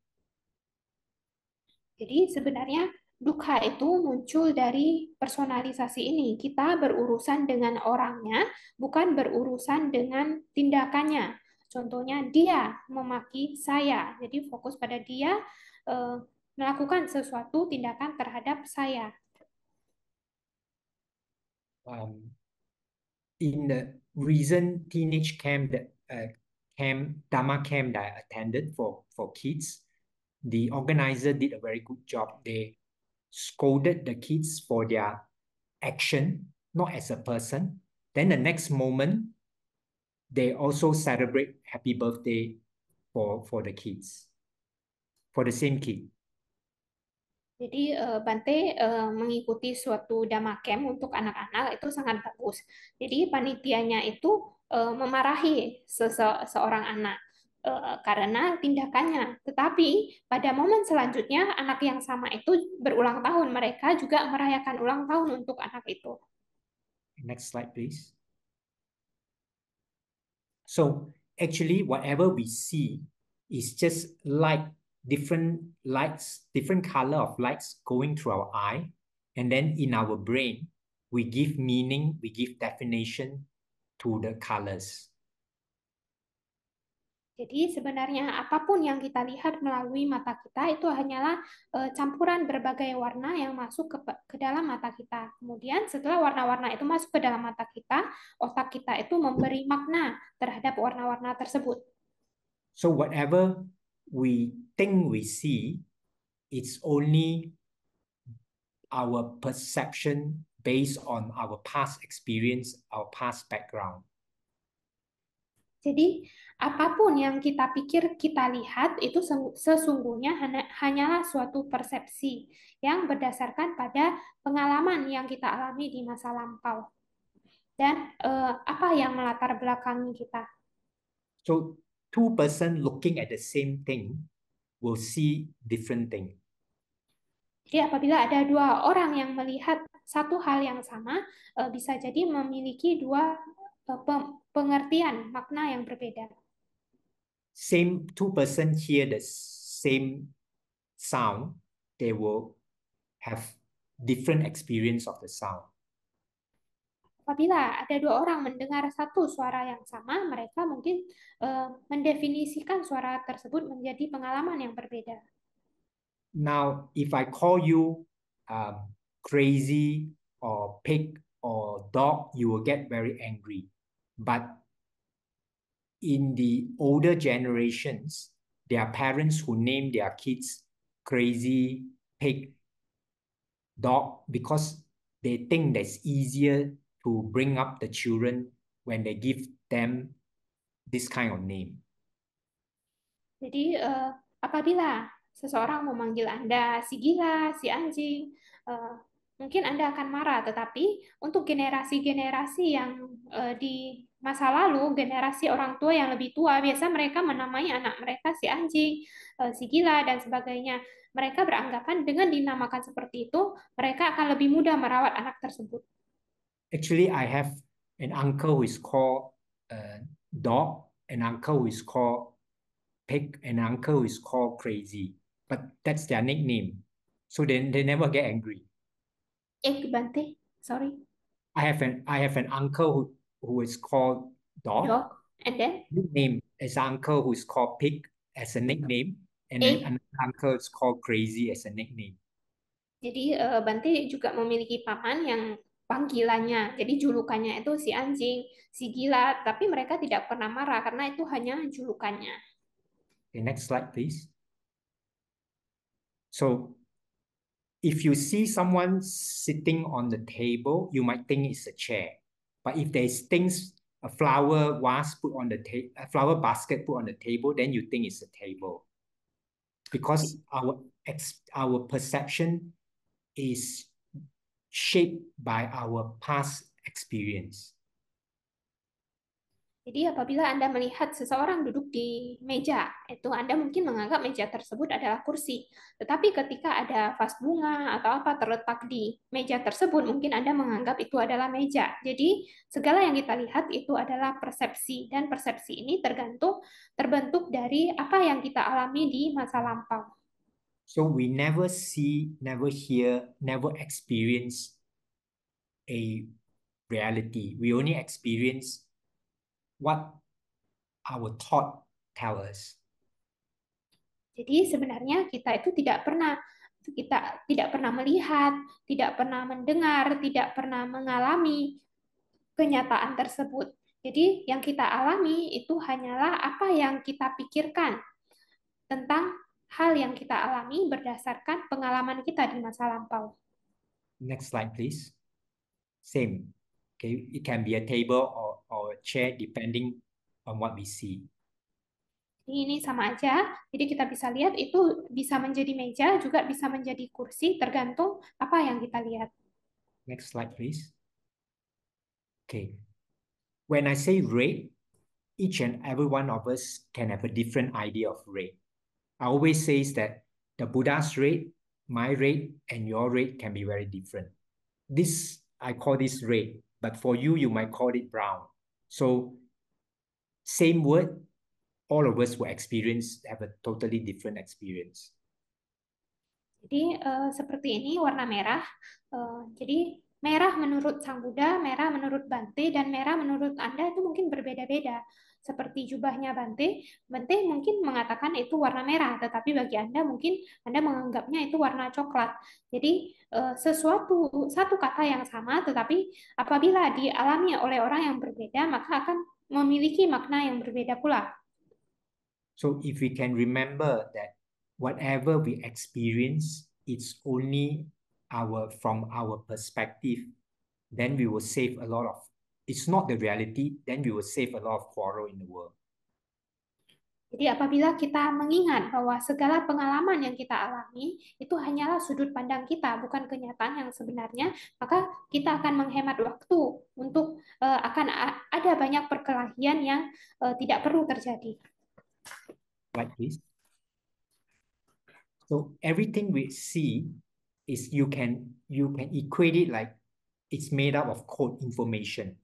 Jadi sebenarnya duka itu muncul dari personalisasi ini. Kita berurusan dengan orangnya, bukan berurusan dengan tindakannya. Contohnya dia memaki saya. Jadi fokus pada dia eh, melakukan sesuatu tindakan terhadap saya. Um, in the recent teenage camp that uh, camp Dharma camp that I attended for for kids, the organizer did a very good job. They scolded the kids for their action, not as a person. Then the next moment, they also celebrate happy birthday for for the kids, for the same kid. Jadi Bante eh, eh, mengikuti suatu damakem camp untuk anak-anak itu sangat bagus. Jadi panitianya itu eh, memarahi seseorang anak karena tindakannya. Tetapi pada momen selanjutnya anak yang sama itu berulang tahun, mereka juga merayakan ulang tahun untuk anak itu. Next slide please. So actually whatever we see is just like different lights, different color of lights going through our eye. And then in our brain, we give meaning, we give definition to the colors. Jadi sebenarnya apapun yang kita lihat melalui mata kita itu hanyalah eh, campuran berbagai warna yang masuk ke, ke dalam mata kita. Kemudian setelah warna-warna itu masuk ke dalam mata kita, otak kita itu memberi makna terhadap warna-warna tersebut. So whatever we thing we see, it's only our perception based on our past experience, our past background. Jadi, apapun yang kita pikir kita lihat itu sesungguhnya hanyalah suatu persepsi yang berdasarkan pada pengalaman yang kita alami di masa lampau. Dan uh, apa yang melatar belakangi kita? So, two person looking at the same thing will see different thing. Jadi ya, apabila ada dua orang yang melihat satu hal yang sama, eh, bisa jadi memiliki dua eh, pengertian makna yang berbeda. Same two person hear the same sound, they will have different experience of the sound. Apabila ada dua orang mendengar satu suara yang sama, mereka mungkin uh, mendefinisikan suara tersebut menjadi pengalaman yang berbeda. Now, if I call you uh, crazy or pig or dog, you will get very angry. But in the older generations, there are parents who name their kids crazy, pig, dog because they think that's easier to bring up the children when they give them this kind of name. Jadi uh, apabila seseorang memanggil Anda si gila, si anjing, uh, mungkin Anda akan marah, tetapi untuk generasi-generasi yang uh, di masa lalu, generasi orang tua yang lebih tua, biasa mereka menamai anak mereka si anjing, uh, si gila, dan sebagainya. Mereka beranggapan dengan dinamakan seperti itu, mereka akan lebih mudah merawat anak tersebut. actually I have an uncle who is called uh, dog, an uncle who is called pig, an uncle who is called crazy. But that's their nickname. So they, they never get angry. Egg eh, Bante, sorry. I have an I have an uncle who, who is called dog. dog. And then nickname is uncle who is called pig as a nickname. And eh? then uncle is called crazy as a nickname. Jadi uh, Bante juga memiliki paman yang panggilannya. Jadi julukannya itu si anjing, si gila, tapi mereka tidak pernah marah karena itu hanya julukannya. Okay, next slide please. So if you see someone sitting on the table, you might think it's a chair. But if there's things a flower was put on the table, a flower basket put on the table, then you think it's a table. Because our our perception is shaped by our past experience. Jadi apabila Anda melihat seseorang duduk di meja, itu Anda mungkin menganggap meja tersebut adalah kursi. Tetapi ketika ada vas bunga atau apa terletak di meja tersebut, mungkin Anda menganggap itu adalah meja. Jadi segala yang kita lihat itu adalah persepsi, dan persepsi ini tergantung terbentuk dari apa yang kita alami di masa lampau. So we never see, never hear, never experience a reality. We only experience what our thought tell us. Jadi sebenarnya kita itu tidak pernah kita tidak pernah melihat, tidak pernah mendengar, tidak pernah mengalami kenyataan tersebut. Jadi yang kita alami itu hanyalah apa yang kita pikirkan tentang hal yang kita alami berdasarkan pengalaman kita di masa lampau. Next slide, please. Same. Okay, it can be a table or, or a chair depending on what we see. Ini sama aja. Jadi kita bisa lihat itu bisa menjadi meja, juga bisa menjadi kursi, tergantung apa yang kita lihat. Next slide, please. Okay. When I say red, each and every one of us can have a different idea of red. I always say that the Buddha's rate, my rate, and your rate can be very different. This I call this rate, but for you, you might call it brown. So same word, all of us will experience have a totally different experience. Jadi uh, seperti ini warna merah. Uh, jadi merah menurut Sang Buddha, merah menurut Bante, dan merah menurut Anda itu mungkin berbeda-beda. seperti jubahnya Bante, Bante mungkin mengatakan itu warna merah, tetapi bagi Anda mungkin Anda menganggapnya itu warna coklat. Jadi eh, sesuatu satu kata yang sama tetapi apabila dialami oleh orang yang berbeda maka akan memiliki makna yang berbeda pula. So if we can remember that whatever we experience it's only our from our perspective then we will save a lot of it's not the reality, then we will save a lot of quarrel in the world. Jadi apabila kita mengingat bahwa segala pengalaman yang kita alami itu hanyalah sudut pandang kita, bukan kenyataan yang sebenarnya, maka kita akan menghemat waktu untuk uh, akan ada banyak perkelahian yang uh, tidak perlu terjadi. Like this. So everything we see is you can you can equate it like it's made up of code information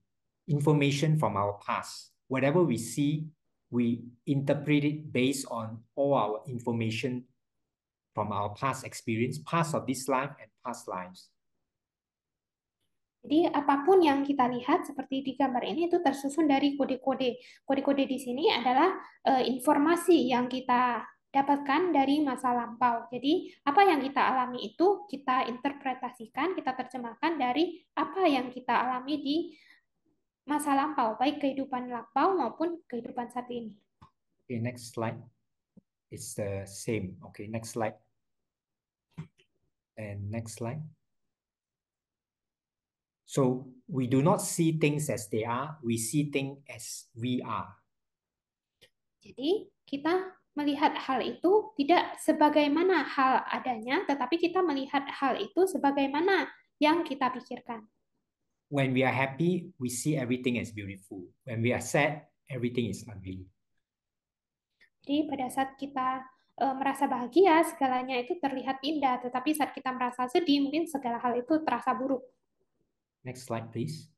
information from our past. Whatever we see, we interpret it based on all our information from our past experience, past of this life and past lives. Jadi apapun yang kita lihat seperti di gambar ini itu tersusun dari kode-kode. Kode-kode di sini adalah uh, informasi yang kita dapatkan dari masa lampau. Jadi apa yang kita alami itu kita interpretasikan, kita terjemahkan dari apa yang kita alami di masa lampau, baik kehidupan lampau maupun kehidupan saat ini. Okay, next slide. It's the same. Okay, next slide. And next slide. So we do not see things as they are, we see things as we are. Jadi kita melihat hal itu tidak sebagaimana hal adanya, tetapi kita melihat hal itu sebagaimana yang kita pikirkan when we are happy, we see everything as beautiful. When we are sad, everything is ugly. Jadi pada saat kita uh, merasa bahagia, segalanya itu terlihat indah. Tetapi saat kita merasa sedih, mungkin segala hal itu terasa buruk. Next slide, please.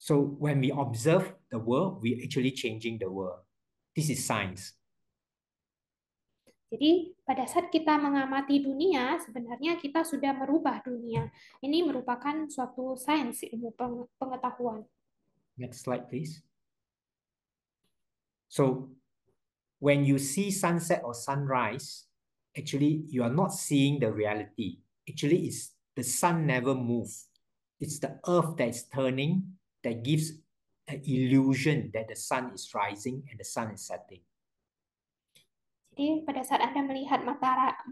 So when we observe the world, we actually changing the world. This is science. Jadi pada saat kita mengamati dunia, sebenarnya kita sudah merubah dunia. Ini merupakan suatu sains ilmu pengetahuan. Next slide please. So when you see sunset or sunrise, actually you are not seeing the reality. Actually it's the sun never move. It's the earth that is turning that gives an illusion that the sun is rising and the sun is setting. Jadi pada saat Anda melihat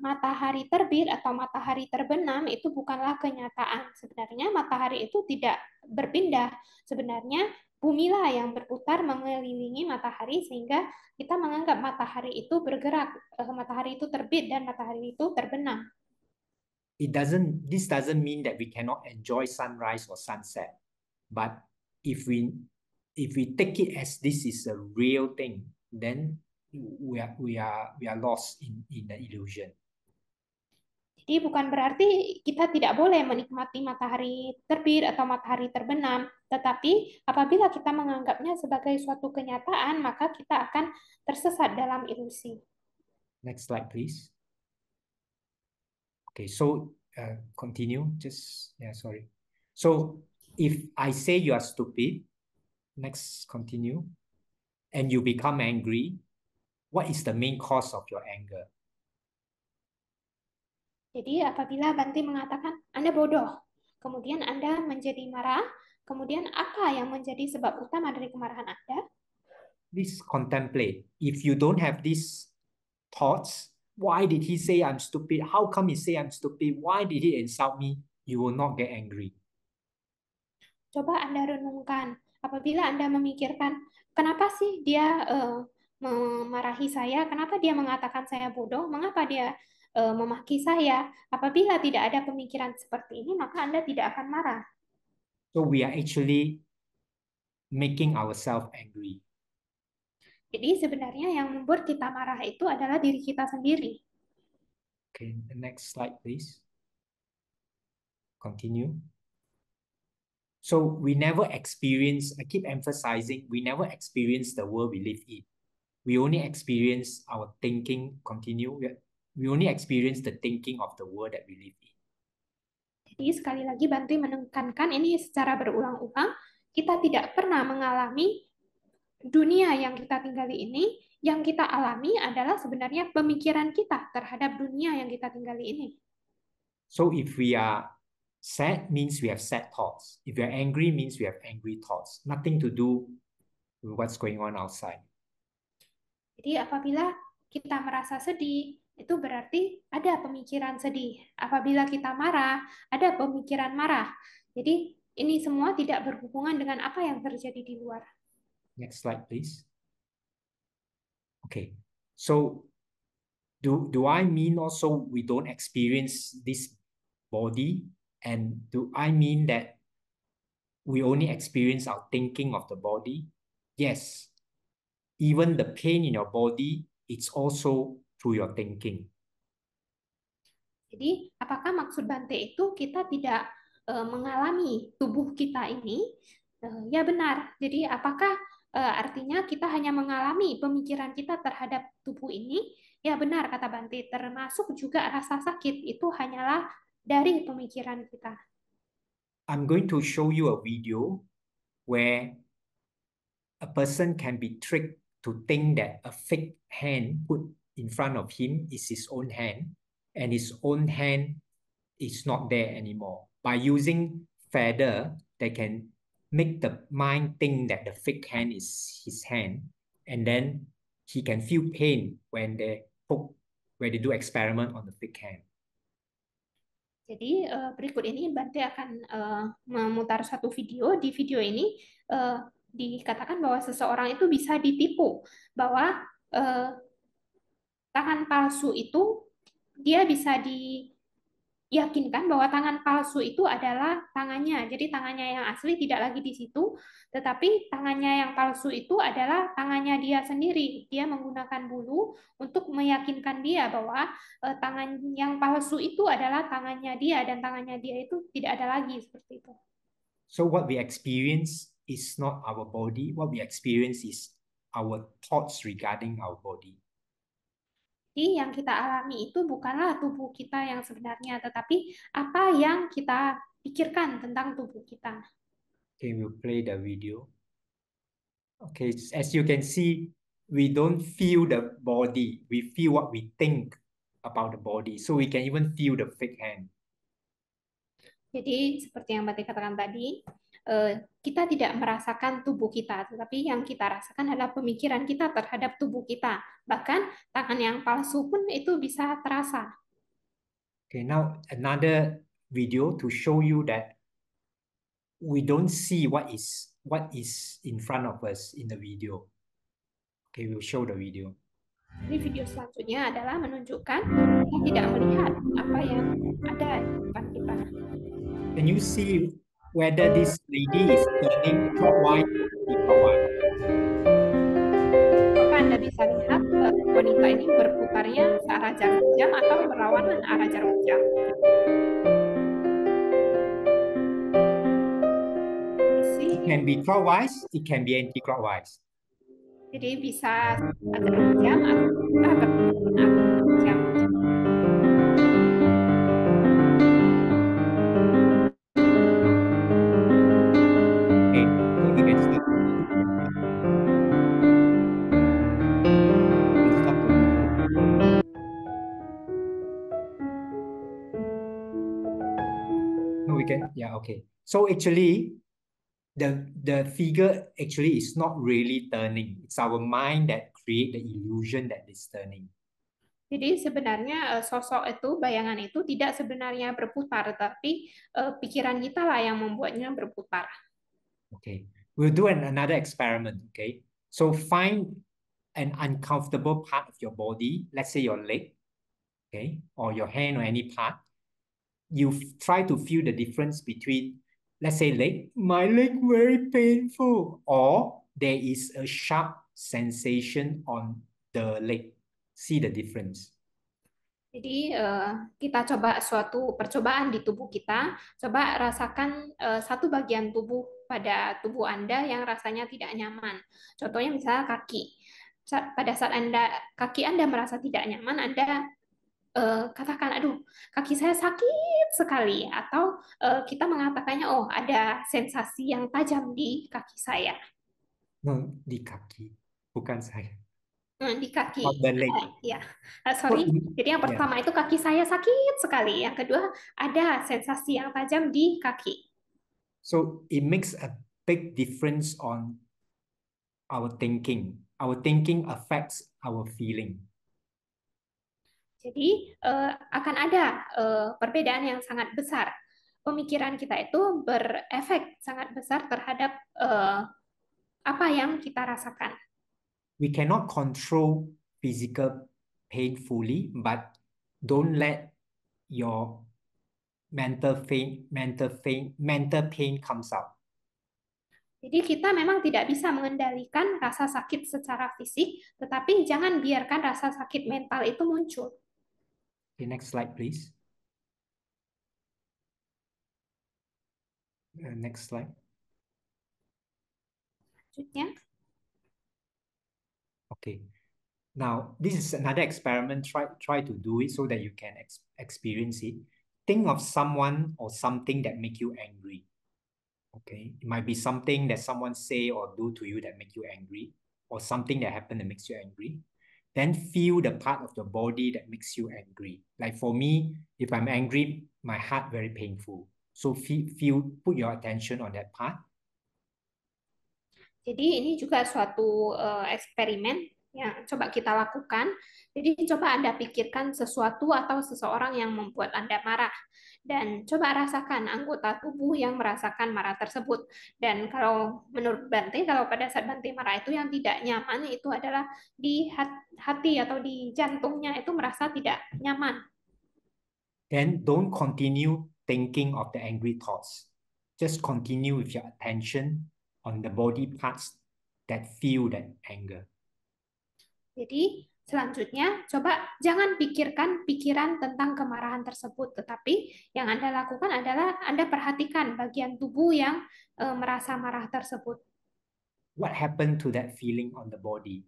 matahari terbit atau matahari terbenam itu bukanlah kenyataan. Sebenarnya matahari itu tidak berpindah. Sebenarnya bumilah yang berputar mengelilingi matahari sehingga kita menganggap matahari itu bergerak, eh, matahari itu terbit dan matahari itu terbenam. It doesn't this doesn't mean that we cannot enjoy sunrise or sunset. But if we if we take it as this is a real thing, then we are we are we are lost in in the illusion. Jadi bukan berarti kita tidak boleh menikmati matahari terbit atau matahari terbenam, tetapi apabila kita menganggapnya sebagai suatu kenyataan, maka kita akan tersesat dalam ilusi. Next slide please. Okay, so uh, continue. Just yeah, sorry. So if I say you are stupid, next continue, and you become angry, what is the main cause of your anger? Jadi apabila Bante mengatakan Anda bodoh, kemudian Anda menjadi marah, kemudian apa yang menjadi sebab utama dari kemarahan Anda? Please contemplate. If you don't have these thoughts, why did he say I'm stupid? How come he say I'm stupid? Why did he insult me? You will not get angry. Coba Anda renungkan. Apabila Anda memikirkan, kenapa sih dia uh, memarahi saya, kenapa dia mengatakan saya bodoh, mengapa dia eh, memaki saya. Apabila tidak ada pemikiran seperti ini, maka Anda tidak akan marah. So we are actually making ourselves angry. Jadi sebenarnya yang membuat kita marah itu adalah diri kita sendiri. Okay, the next slide please. Continue. So we never experience, I keep emphasizing, we never experience the world we live in we only experience our thinking continue. We only experience the thinking of the world that we live in. Jadi sekali lagi bantu menekankan ini secara berulang-ulang, kita tidak pernah mengalami dunia yang kita tinggali ini, yang kita alami adalah sebenarnya pemikiran kita terhadap dunia yang kita tinggali ini. So if we are sad means we have sad thoughts. If we are angry means we have angry thoughts. Nothing to do with what's going on outside. Jadi apabila kita merasa sedih, itu berarti ada pemikiran sedih. Apabila kita marah, ada pemikiran marah. Jadi ini semua tidak berhubungan dengan apa yang terjadi di luar. Next slide please. Okay. So do do I mean also we don't experience this body and do I mean that we only experience our thinking of the body? Yes, even the pain in your body, it's also through your thinking. Jadi, apakah maksud Bante itu kita tidak uh, mengalami tubuh kita ini? Uh, ya benar. Jadi, apakah uh, artinya kita hanya mengalami pemikiran kita terhadap tubuh ini? Ya benar, kata Bante. Termasuk juga rasa sakit itu hanyalah dari pemikiran kita. I'm going to show you a video where a person can be tricked to think that a fake hand put in front of him is his own hand and his own hand is not there anymore. By using feather, they can make the mind think that the fake hand is his hand, and then he can feel pain when they poke, when they do experiment on the fake hand. Jadi uh, berikut ini Bante akan uh, memutar satu video. Di video ini uh, dikatakan bahwa seseorang itu bisa ditipu, bahwa eh, tangan palsu itu dia bisa diyakinkan bahwa tangan palsu itu adalah tangannya. Jadi tangannya yang asli tidak lagi di situ, tetapi tangannya yang palsu itu adalah tangannya dia sendiri. Dia menggunakan bulu untuk meyakinkan dia bahwa eh, tangan yang palsu itu adalah tangannya dia dan tangannya dia itu tidak ada lagi seperti itu. So what we experience is not our body. What we experience is our thoughts regarding our body. Jadi yang kita alami itu bukanlah tubuh kita yang sebenarnya, tetapi apa yang kita pikirkan tentang tubuh kita. Okay, we'll play the video. Okay, as you can see, we don't feel the body. We feel what we think about the body. So we can even feel the fake hand. Jadi seperti yang Mbak katakan tadi, eh, kita tidak merasakan tubuh kita, tetapi yang kita rasakan adalah pemikiran kita terhadap tubuh kita. Bahkan tangan yang palsu pun itu bisa terasa. Okay, now another video to show you that we don't see what is what is in front of us in the video. Okay, we'll show the video. Ini video selanjutnya adalah menunjukkan kita tidak melihat apa yang ada di depan kita. Can you see whether this lady is turning clockwise or clockwise. Bapak Anda bisa lihat eh, wanita ini berputarnya searah jarum jam atau berlawanan arah jarum jam. It can be clockwise, it can be anti-clockwise. Jadi bisa jarum jam atau berputar jarum jam. okay. So actually, the, the figure actually is not really turning. It's our mind that create the illusion that it's turning. Jadi sebenarnya eh, sosok itu, bayangan itu tidak sebenarnya berputar, tapi uh, pikiran kita lah yang membuatnya berputar. Okay, we'll do an, another experiment. Okay, so find an uncomfortable part of your body, let's say your leg, okay, or your hand or any part, you try to feel the difference between, let's say, leg, my leg very painful, or there is a sharp sensation on the leg. See the difference. Jadi uh, kita coba suatu percobaan di tubuh kita, coba rasakan uh, satu bagian tubuh pada tubuh Anda yang rasanya tidak nyaman. Contohnya misalnya kaki. Pada saat Anda kaki Anda merasa tidak nyaman, Anda uh, katakan aduh kaki saya sakit sekali atau uh, kita mengatakannya oh ada sensasi yang tajam di kaki saya hmm, di kaki bukan saya hmm, di kaki uh, ya uh, sorry oh, jadi yang iya. pertama ya. itu kaki saya sakit sekali yang kedua ada sensasi yang tajam di kaki so it makes a big difference on our thinking our thinking affects our feeling jadi uh, akan ada uh, perbedaan yang sangat besar. Pemikiran kita itu berefek sangat besar terhadap uh, apa yang kita rasakan. We cannot control physical pain fully, but don't let your mental pain, mental pain, mental pain comes out. Jadi kita memang tidak bisa mengendalikan rasa sakit secara fisik, tetapi jangan biarkan rasa sakit mental itu muncul. Okay, next slide, please. Uh, next slide. Yeah. Okay. Now, this is another experiment. Try, try to do it so that you can ex experience it. Think of someone or something that make you angry. Okay. It might be something that someone say or do to you that make you angry or something that happened that makes you angry then feel the part of the body that makes you angry. Like for me, if I'm angry, my heart very painful. So feel, feel put your attention on that part. Jadi ini juga suatu uh, eksperimen ya coba kita lakukan. Jadi coba Anda pikirkan sesuatu atau seseorang yang membuat Anda marah dan coba rasakan anggota tubuh yang merasakan marah tersebut. Dan kalau menurut Bante, kalau pada saat Bante marah itu yang tidak nyaman itu adalah di hati atau di jantungnya itu merasa tidak nyaman. Then don't continue thinking of the angry thoughts. Just continue with your attention on the body parts that feel that anger. Jadi selanjutnya coba jangan pikirkan pikiran tentang kemarahan tersebut, tetapi yang Anda lakukan adalah Anda perhatikan bagian tubuh yang e, merasa marah tersebut. What happened to that feeling on the body?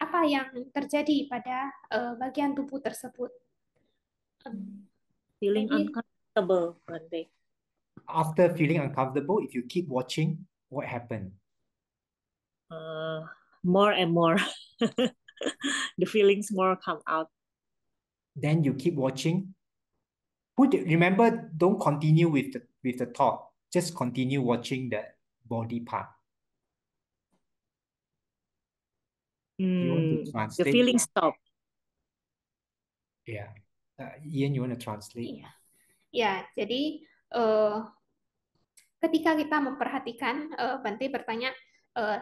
Apa yang terjadi pada e, bagian tubuh tersebut? Feeling Jadi, uncomfortable, Monday. After feeling uncomfortable, if you keep watching, what happened? Uh, more and more [laughs] the feelings more come out then you keep watching put remember don't continue with the with the thought just continue watching the body part mm, the feeling stop yeah uh, Ian you want to translate yeah. Ya, iya, jadi uh, ketika kita memperhatikan, uh, Bante bertanya uh,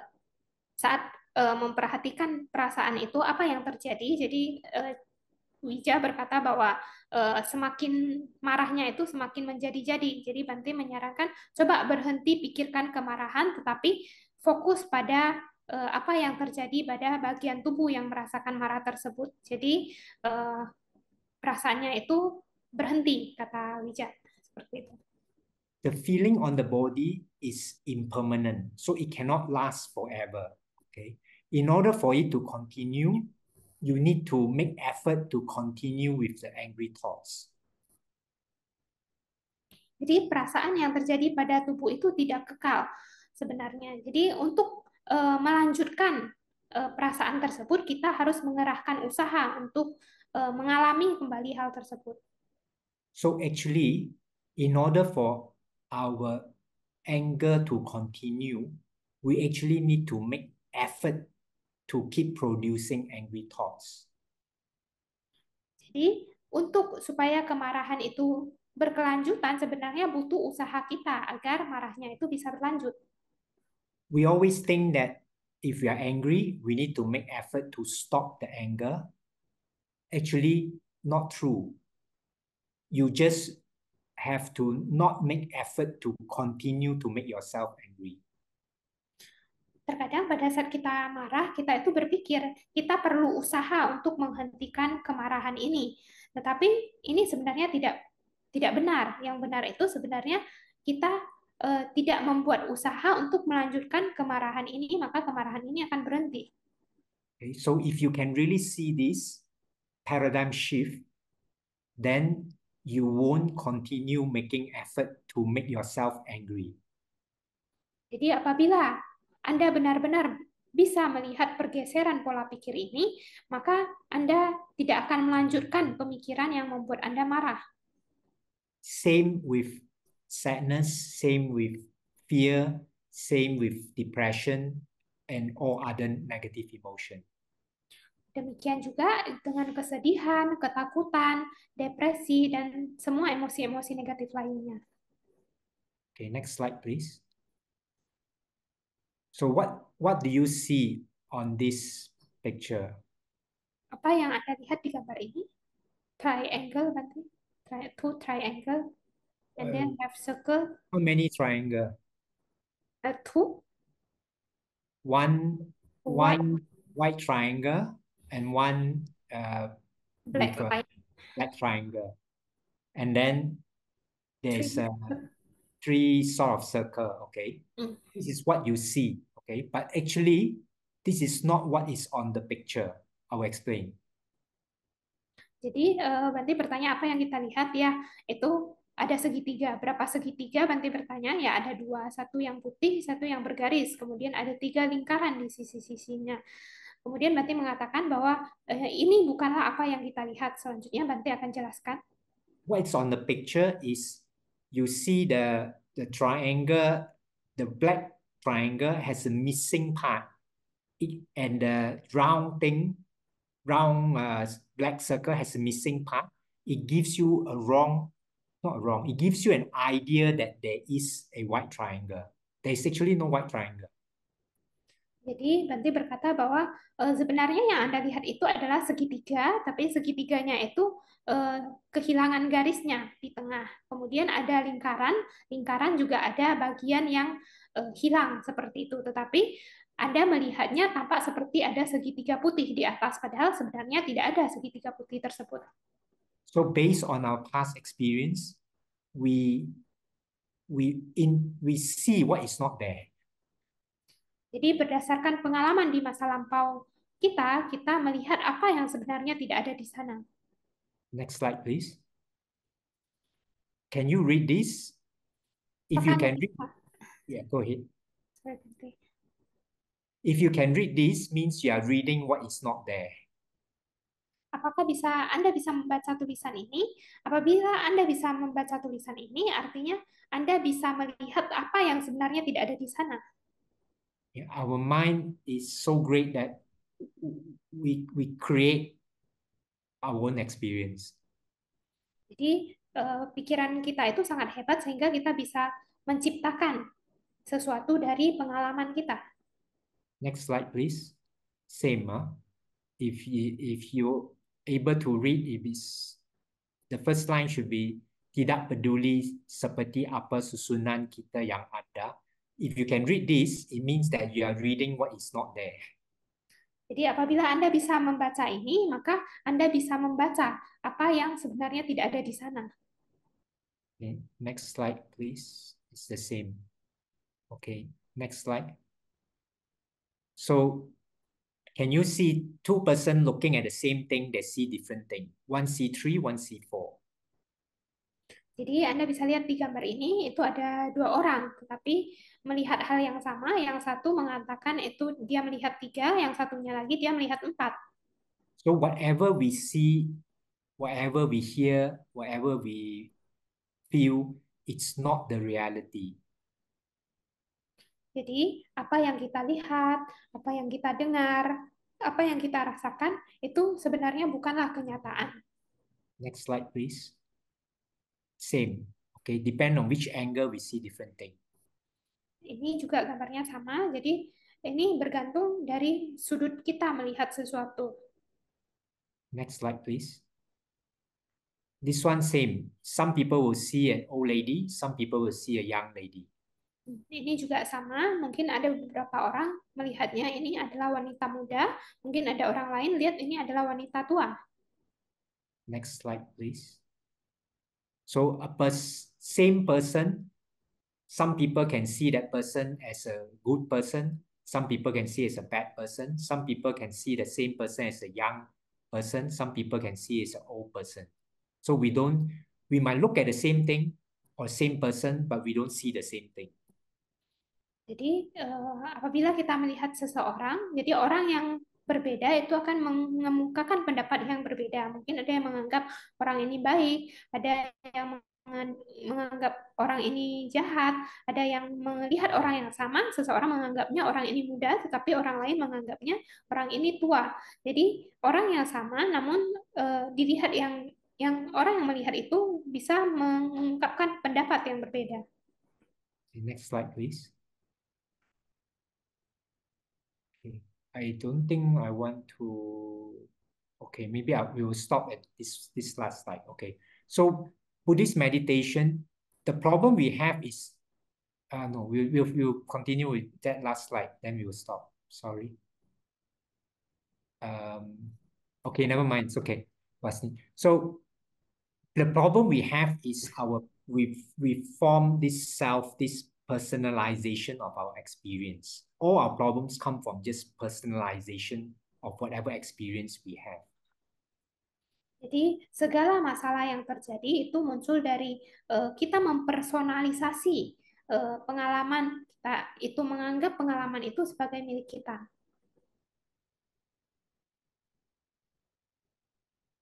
saat uh, memperhatikan perasaan itu apa yang terjadi. Jadi uh, Wija berkata bahwa uh, semakin marahnya itu semakin menjadi-jadi. Jadi Banti menyarankan coba berhenti pikirkan kemarahan tetapi fokus pada uh, apa yang terjadi pada bagian tubuh yang merasakan marah tersebut. Jadi uh, perasaannya itu berhenti kata Wija seperti itu. The feeling on the body is impermanent, so it cannot last forever. Okay. In order for it to continue, you need to make effort to continue with the angry thoughts. Jadi perasaan yang terjadi pada tubuh itu tidak kekal sebenarnya. Jadi untuk uh, melanjutkan uh, perasaan tersebut, kita harus mengerahkan usaha untuk uh, mengalami kembali hal tersebut. So actually, in order for our anger to continue, we actually need to make effort to keep producing angry thoughts. Jadi, untuk supaya kemarahan itu berkelanjutan sebenarnya butuh usaha kita agar marahnya itu bisa berlanjut. We always think that if we are angry, we need to make effort to stop the anger. Actually, not true. You just have to not make effort to continue to make yourself angry. Terkadang pada saat kita marah, kita itu berpikir kita perlu usaha untuk menghentikan kemarahan ini. Tetapi ini sebenarnya tidak tidak benar. Yang benar itu sebenarnya kita eh, tidak membuat usaha untuk melanjutkan kemarahan ini, maka kemarahan ini akan berhenti. Okay, so if you can really see this paradigm shift, then you won't continue making effort to make yourself angry. Jadi apabila anda benar-benar bisa melihat pergeseran pola pikir ini, maka Anda tidak akan melanjutkan pemikiran yang membuat Anda marah. Same with sadness, same with fear, same with depression, and all other negative emotion. Demikian juga dengan kesedihan, ketakutan, depresi, dan semua emosi-emosi negatif lainnya. Okay, next slide please. So what what do you see on this picture? Apa yang Anda lihat di gambar ini? Triangle berarti tri two triangle and uh, then half circle. How many triangle? Uh, two. One white. one white triangle and one uh black, bigger, black triangle. And then there's a uh, three sort of circle, okay? Mm. This is what you see, okay? But actually, this is not what is on the picture. I will explain. Jadi, uh, Banti bertanya apa yang kita lihat ya, itu ada segitiga. Berapa segitiga? Banti bertanya, ya ada dua. Satu yang putih, satu yang bergaris. Kemudian ada tiga lingkaran di sisi-sisinya. Kemudian Banti mengatakan bahwa eh, ini bukanlah apa yang kita lihat. Selanjutnya Banti akan jelaskan. What's on the picture is you see the, the triangle, the black triangle has a missing part. It, and the round thing, round uh, black circle has a missing part. It gives you a wrong, not wrong, it gives you an idea that there is a white triangle. There's actually no white triangle. Jadi Banti berkata bahwa e, sebenarnya yang Anda lihat itu adalah segitiga, tapi segitiganya itu e, kehilangan garisnya di tengah. Kemudian ada lingkaran, lingkaran juga ada bagian yang e, hilang seperti itu. Tetapi Anda melihatnya tampak seperti ada segitiga putih di atas, padahal sebenarnya tidak ada segitiga putih tersebut. So based on our past experience, we we in we see what is not there. Jadi berdasarkan pengalaman di masa lampau kita, kita melihat apa yang sebenarnya tidak ada di sana. Next slide, please. Can you read this? If you can read, yeah, go ahead. If you can read this, means you are reading what is not there. Apakah bisa Anda bisa membaca tulisan ini? Apabila Anda bisa membaca tulisan ini, artinya Anda bisa melihat apa yang sebenarnya tidak ada di sana. our mind is so great that we we create our own experience. Jadi uh, pikiran kita itu sangat hebat sehingga kita bisa menciptakan sesuatu dari pengalaman kita. Next slide please. Same, huh? Ah. if you, if you able to read, if it's the first line should be tidak peduli seperti apa susunan kita yang ada, if you can read this, it means that you are reading what is not there. Jadi apabila Anda bisa membaca ini, maka Anda bisa membaca apa yang sebenarnya tidak ada di sana. Okay, next slide please. It's the same. Okay, next slide. So can you see two person looking at the same thing, they see different thing. One see three, one see four. Jadi Anda bisa lihat di gambar ini, itu ada dua orang, tetapi melihat hal yang sama, yang satu mengatakan itu dia melihat tiga, yang satunya lagi dia melihat empat. So whatever we see, whatever we hear, whatever we feel, it's not the reality. Jadi apa yang kita lihat, apa yang kita dengar, apa yang kita rasakan itu sebenarnya bukanlah kenyataan. Next slide please. Same. Okay, depend on which angle we see different things. Ini juga gambarnya sama, jadi ini bergantung dari sudut kita melihat sesuatu. Next slide please. This one same. Some people will see an old lady, some people will see a young lady. Ini juga sama, mungkin ada beberapa orang melihatnya ini adalah wanita muda, mungkin ada orang lain lihat ini adalah wanita tua. Next slide please. So a pers same person some people can see that person as a good person some people can see as a bad person some people can see the same person as a young person some people can see as an old person so we don't we might look at the same thing or same person but we don't see the same thing jadi uh, apabila kita melihat seseorang jadi orang yang berbeda itu akan mengemukakan pendapat yang berbeda. Mungkin ada yang menganggap orang ini baik, ada yang menganggap orang ini jahat, ada yang melihat orang yang sama, seseorang menganggapnya orang ini muda, tetapi orang lain menganggapnya orang ini tua. Jadi orang yang sama, namun e, dilihat yang yang orang yang melihat itu bisa mengungkapkan pendapat yang berbeda. next slide please. Okay. I don't think I want to. Okay, maybe I will stop at this this last slide. Okay, so Buddhist meditation, the problem we have is, uh, no, we'll, we'll, we'll continue with that last slide, then we will stop. Sorry. Um, okay, never mind. It's okay. So the problem we have is our we we form this self, this personalization of our experience. All our problems come from just personalization of whatever experience we have. Jadi segala masalah yang terjadi itu muncul dari uh, kita mempersonalisasi uh, pengalaman kita, itu menganggap pengalaman itu sebagai milik kita.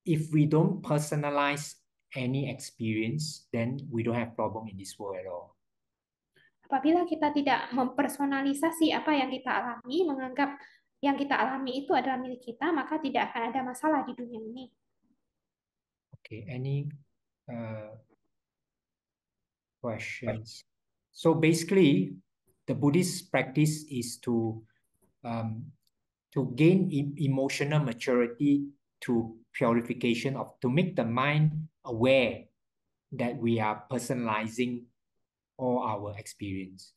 If we don't personalize any experience, then we don't have problem in this world at all. Apabila kita tidak mempersonalisasi apa yang kita alami, menganggap yang kita alami itu adalah milik kita, maka tidak akan ada masalah di dunia ini. Okay, any uh, questions? So basically, the Buddhist practice is to um, to gain e emotional maturity to purification of to make the mind aware that we are personalizing all our experience.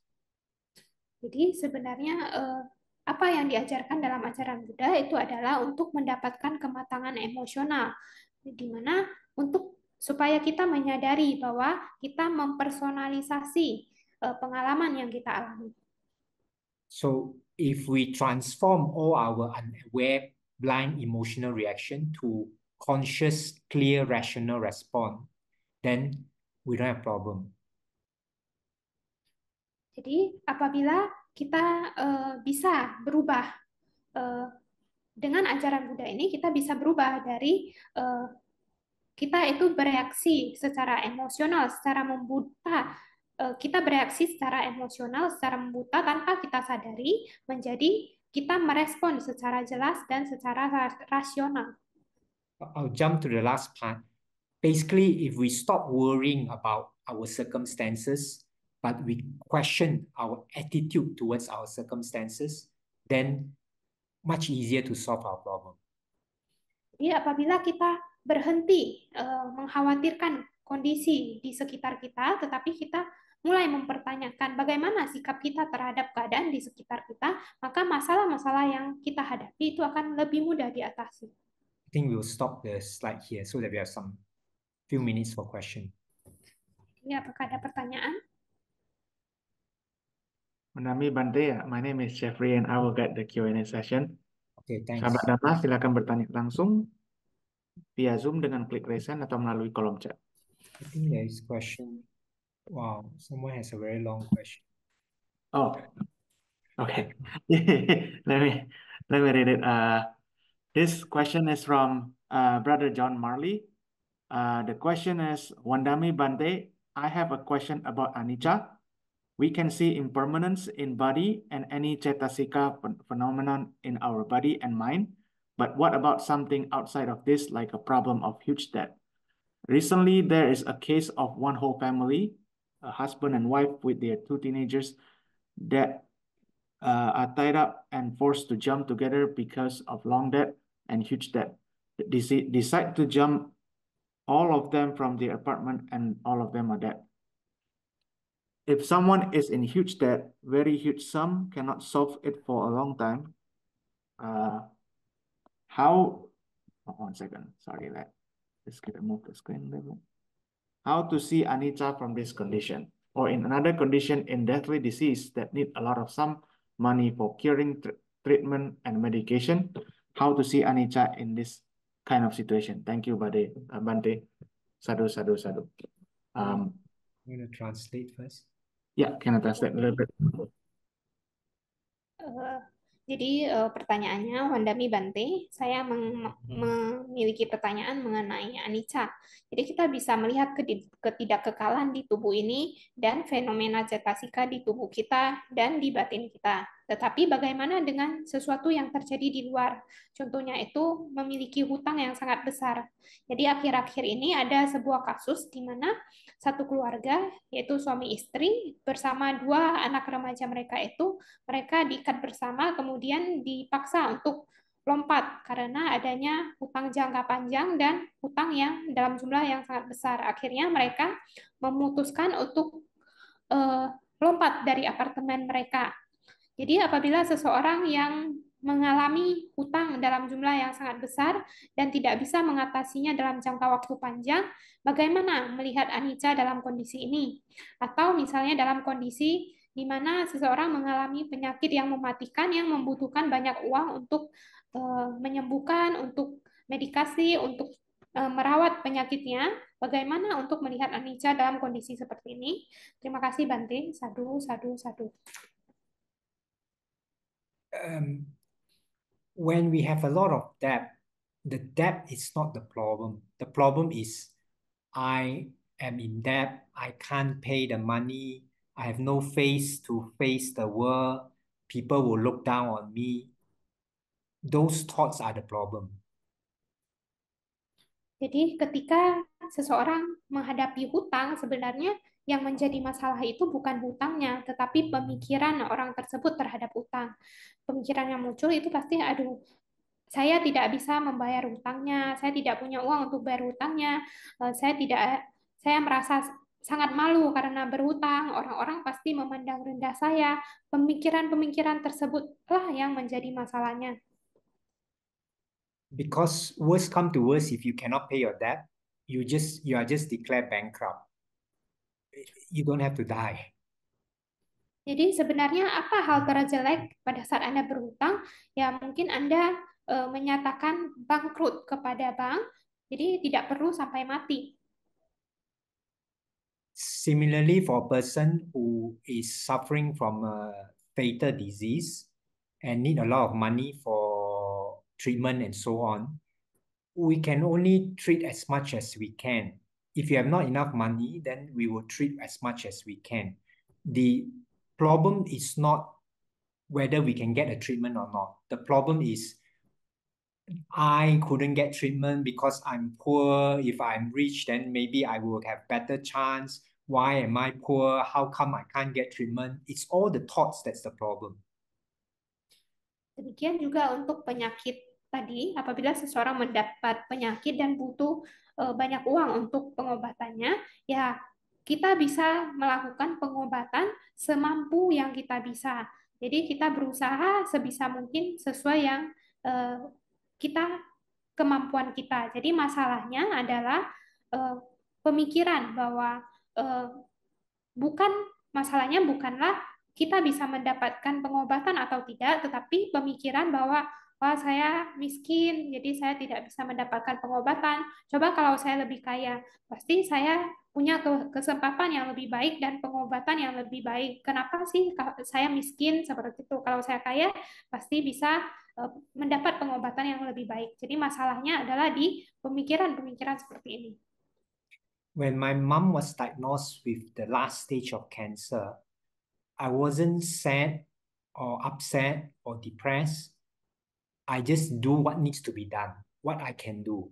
Jadi sebenarnya uh, apa yang diajarkan dalam ajaran Buddha itu adalah untuk mendapatkan kematangan emosional di mana untuk supaya kita menyadari bahwa kita mempersonalisasi eh, pengalaman yang kita alami. So if we transform all our unaware blind emotional reaction to conscious, clear, rational response, then we don't have problem. Jadi apabila kita uh, bisa berubah uh, dengan ajaran Buddha ini, kita bisa berubah dari uh, kita itu bereaksi secara emosional, secara membuta. E, kita bereaksi secara emosional, secara membuta tanpa kita sadari menjadi kita merespon secara jelas dan secara rasional. I'll jump to the last part. Basically, if we stop worrying about our circumstances, but we question our attitude towards our circumstances, then much easier to solve our problem. Jadi apabila kita berhenti uh, mengkhawatirkan kondisi di sekitar kita, tetapi kita mulai mempertanyakan bagaimana sikap kita terhadap keadaan di sekitar kita, maka masalah-masalah yang kita hadapi itu akan lebih mudah diatasi. I think we'll stop the slide here so that we have some few minutes for question. Ya, apakah ada pertanyaan? Menami Bante, ya. my name is Jeffrey and I will get the Q&A session. Okay, thanks. Sahabat Dharma, silakan bertanya langsung via Zoom dengan klik raise hand atau melalui kolom chat. I think there is question. Wow, someone has a very long question. Oh, okay. [laughs] let me let me read it. Uh, this question is from uh, Brother John Marley. Uh, the question is, Wandami Bante, I have a question about anicca. We can see impermanence in body and any cetasika phenomenon in our body and mind. But what about something outside of this, like a problem of huge debt? Recently, there is a case of one whole family, a husband and wife with their two teenagers that uh, are tied up and forced to jump together because of long debt and huge debt. They decide to jump all of them from their apartment and all of them are dead. If someone is in huge debt, very huge sum, cannot solve it for a long time, uh, how, oh, one second, sorry that, let's get, move the screen a How to see Anita from this condition or in another condition in deadly disease that need a lot of some money for curing treatment and medication, how to see anita in this kind of situation. Thank you, Bade, uh, Bante. sadu sadu. Um, I'm going to translate first. Yeah, can I translate a little bit? Uh, Jadi uh, pertanyaannya Wandami Bante, saya hmm. memiliki pertanyaan mengenai Anica. Jadi kita bisa melihat ketidakkekalan di tubuh ini dan fenomena cetasika di tubuh kita dan di batin kita. Tetapi bagaimana dengan sesuatu yang terjadi di luar? Contohnya itu memiliki hutang yang sangat besar. Jadi akhir-akhir ini ada sebuah kasus di mana satu keluarga, yaitu suami istri, bersama dua anak remaja mereka itu, mereka diikat bersama kemudian dipaksa untuk lompat karena adanya hutang jangka panjang dan hutang yang dalam jumlah yang sangat besar. Akhirnya mereka memutuskan untuk uh, lompat dari apartemen mereka. Jadi apabila seseorang yang mengalami hutang dalam jumlah yang sangat besar dan tidak bisa mengatasinya dalam jangka waktu panjang, bagaimana melihat Anica dalam kondisi ini? Atau misalnya dalam kondisi di mana seseorang mengalami penyakit yang mematikan yang membutuhkan banyak uang untuk eh, menyembuhkan, untuk medikasi, untuk eh, merawat penyakitnya, bagaimana untuk melihat Anica dalam kondisi seperti ini? Terima kasih Banting, sadu, sadu, sadu. um, when we have a lot of debt, the debt is not the problem. The problem is I am in debt, I can't pay the money, I have no face to face the world, people will look down on me. Those thoughts are the problem. Jadi ketika seseorang menghadapi hutang sebenarnya Yang menjadi masalah itu bukan hutangnya, tetapi pemikiran orang tersebut terhadap hutang. Pemikiran yang muncul itu pasti, aduh, saya tidak bisa membayar hutangnya, saya tidak punya uang untuk bayar hutangnya, eh, saya tidak, saya merasa sangat malu karena berhutang, orang-orang pasti memandang rendah saya. Pemikiran-pemikiran tersebutlah yang menjadi masalahnya. Because worse come to worse if you cannot pay your debt, you just you are just declared bankrupt you don't have to die. Jadi sebenarnya apa hal terjelek pada saat Anda berhutang? Ya mungkin Anda uh, menyatakan bangkrut kepada bank, jadi tidak perlu sampai mati. Similarly for a person who is suffering from a fatal disease and need a lot of money for treatment and so on, we can only treat as much as we can. if you have not enough money, then we will treat as much as we can. The problem is not whether we can get a treatment or not. The problem is I couldn't get treatment because I'm poor. If I'm rich, then maybe I will have better chance. Why am I poor? How come I can't get treatment? It's all the thoughts that's the problem. Demikian juga untuk penyakit tadi, apabila seseorang mendapat penyakit dan butuh E, banyak uang untuk pengobatannya, ya kita bisa melakukan pengobatan semampu yang kita bisa. Jadi kita berusaha sebisa mungkin sesuai yang e, kita kemampuan kita. Jadi masalahnya adalah e, pemikiran bahwa bukan masalahnya bukanlah kita bisa mendapatkan pengobatan atau tidak, tetapi pemikiran bahwa wah oh, saya miskin, jadi saya tidak bisa mendapatkan pengobatan. Coba kalau saya lebih kaya, pasti saya punya kesempatan yang lebih baik dan pengobatan yang lebih baik. Kenapa sih saya miskin seperti itu? Kalau saya kaya, pasti bisa eh, mendapat pengobatan yang lebih baik. Jadi masalahnya adalah di pemikiran-pemikiran seperti ini. When my mom was diagnosed with the last stage of cancer, I wasn't sad or upset or depressed. I just do what needs to be done, what I can do.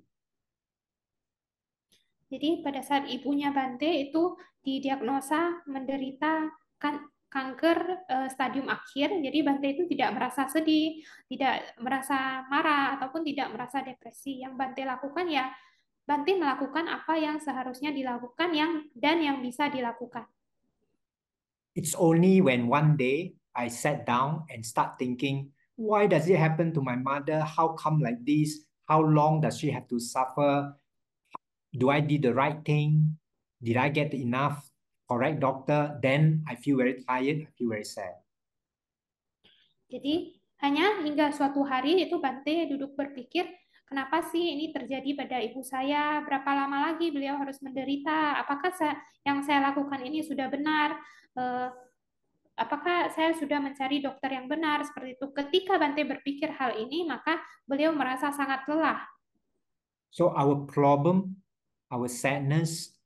Jadi pada saat ibunya Bante itu didiagnosa menderita kan kanker uh, stadium akhir, jadi Bante itu tidak merasa sedih, tidak merasa marah ataupun tidak merasa depresi. Yang Bante lakukan ya Bante melakukan apa yang seharusnya dilakukan yang dan yang bisa dilakukan. It's only when one day I sat down and start thinking why does it happen to my mother? How come like this? How long does she have to suffer? Do I did the right thing? Did I get enough correct doctor? Then I feel very tired, I feel very sad. Jadi hanya hingga suatu hari itu Bante duduk berpikir, kenapa sih ini terjadi pada ibu saya? Berapa lama lagi beliau harus menderita? Apakah saya, yang saya lakukan ini sudah benar? Uh, apakah saya sudah mencari dokter yang benar seperti itu. Ketika Bante berpikir hal ini, maka beliau merasa sangat lelah. So our problem, our sadness,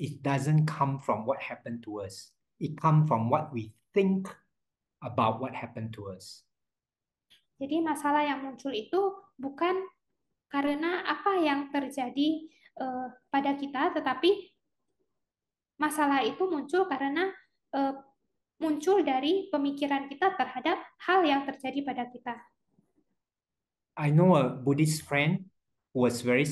it doesn't come from what happened to us. It come from what we think about what happened to us. Jadi masalah yang muncul itu bukan karena apa yang terjadi uh, pada kita, tetapi masalah itu muncul karena uh, muncul dari pemikiran kita terhadap hal yang terjadi pada kita. I know a Buddhist friend who was very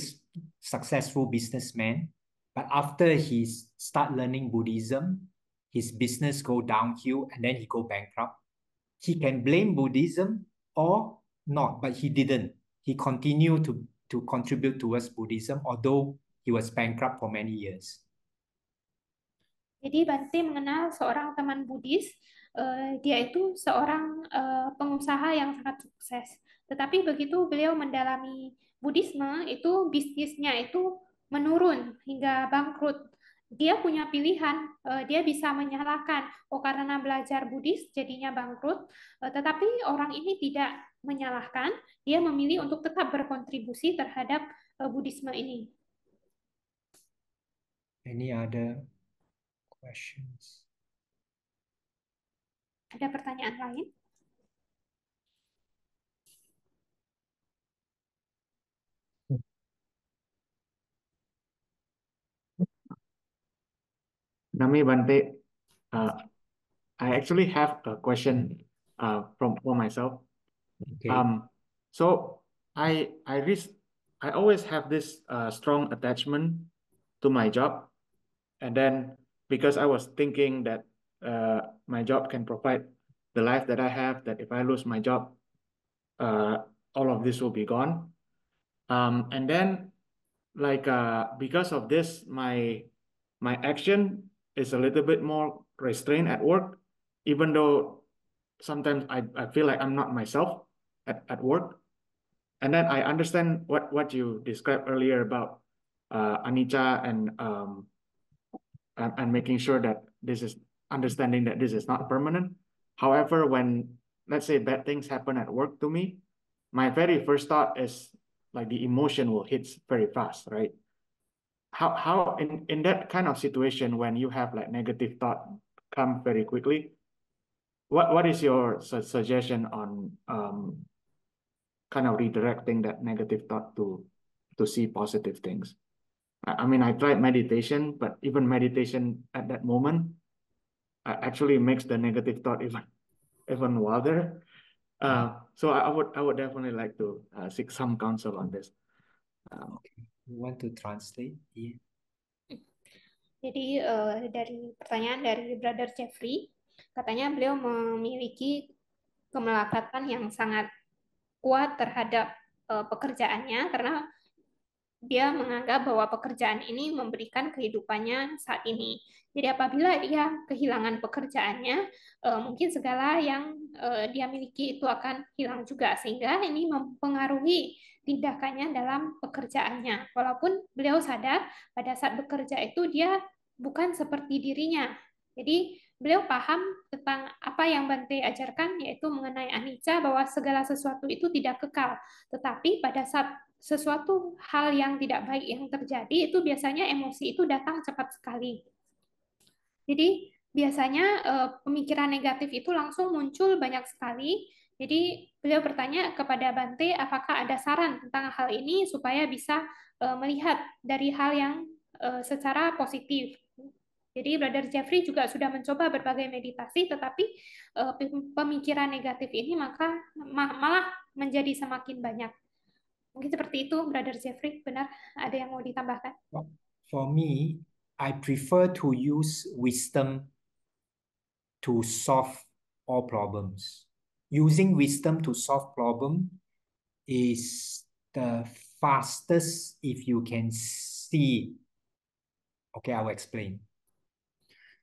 successful businessman, but after he start learning Buddhism, his business go downhill and then he go bankrupt. He can blame Buddhism or not, but he didn't. He continued to to contribute towards Buddhism, although he was bankrupt for many years. Jadi Bante mengenal seorang teman Buddhis, uh, dia itu seorang uh, pengusaha yang sangat sukses. Tetapi begitu beliau mendalami Buddhisme, itu bisnisnya itu menurun hingga bangkrut. Dia punya pilihan, uh, dia bisa menyalahkan, oh karena belajar Buddhis jadinya bangkrut. Uh, tetapi orang ini tidak menyalahkan, dia memilih untuk tetap berkontribusi terhadap uh, Buddhisme ini. Ini ada questions. Ada pertanyaan lain? Nami Bante, uh, I actually have a question uh, from for myself. Okay. Um, so I I risk I always have this uh, strong attachment to my job, and then because I was thinking that uh, my job can provide the life that I have, that if I lose my job, uh, all of this will be gone. Um, and then like uh, because of this, my my action is a little bit more restrained at work, even though sometimes I, I feel like I'm not myself at, at work. And then I understand what, what you described earlier about uh, Anita and um, and, and making sure that this is understanding that this is not permanent. However, when let's say bad things happen at work to me, my very first thought is like the emotion will hit very fast, right? How how in, in that kind of situation when you have like negative thought come very quickly, what what is your su suggestion on um kind of redirecting that negative thought to to see positive things? I mean, I tried meditation, but even meditation at that moment uh, actually makes the negative thought even even wilder. Uh, mm. so I, I, would I would definitely like to uh, seek some counsel on this. Um, okay. You want to translate? Yeah. Jadi uh, dari pertanyaan dari Brother Jeffrey, katanya beliau memiliki kemelekatan yang sangat kuat terhadap uh, pekerjaannya karena dia menganggap bahwa pekerjaan ini memberikan kehidupannya saat ini. Jadi apabila ia kehilangan pekerjaannya, eh, mungkin segala yang eh, dia miliki itu akan hilang juga sehingga ini mempengaruhi tindakannya dalam pekerjaannya. Walaupun beliau sadar pada saat bekerja itu dia bukan seperti dirinya. Jadi beliau paham tentang apa yang Bante ajarkan, yaitu mengenai anicca, bahwa segala sesuatu itu tidak kekal. Tetapi pada saat sesuatu hal yang tidak baik yang terjadi itu biasanya emosi itu datang cepat sekali. Jadi biasanya eh, pemikiran negatif itu langsung muncul banyak sekali. Jadi beliau bertanya kepada Bante apakah ada saran tentang hal ini supaya bisa eh, melihat dari hal yang eh, secara positif. Jadi Brother Jeffrey juga sudah mencoba berbagai meditasi, tetapi pemikiran negatif ini maka malah menjadi semakin banyak. Mungkin seperti itu, Brother Jeffrey. Benar, ada yang mau ditambahkan? For me, I prefer to use wisdom to solve all problems. Using wisdom to solve problem is the fastest if you can see. Okay, I will explain.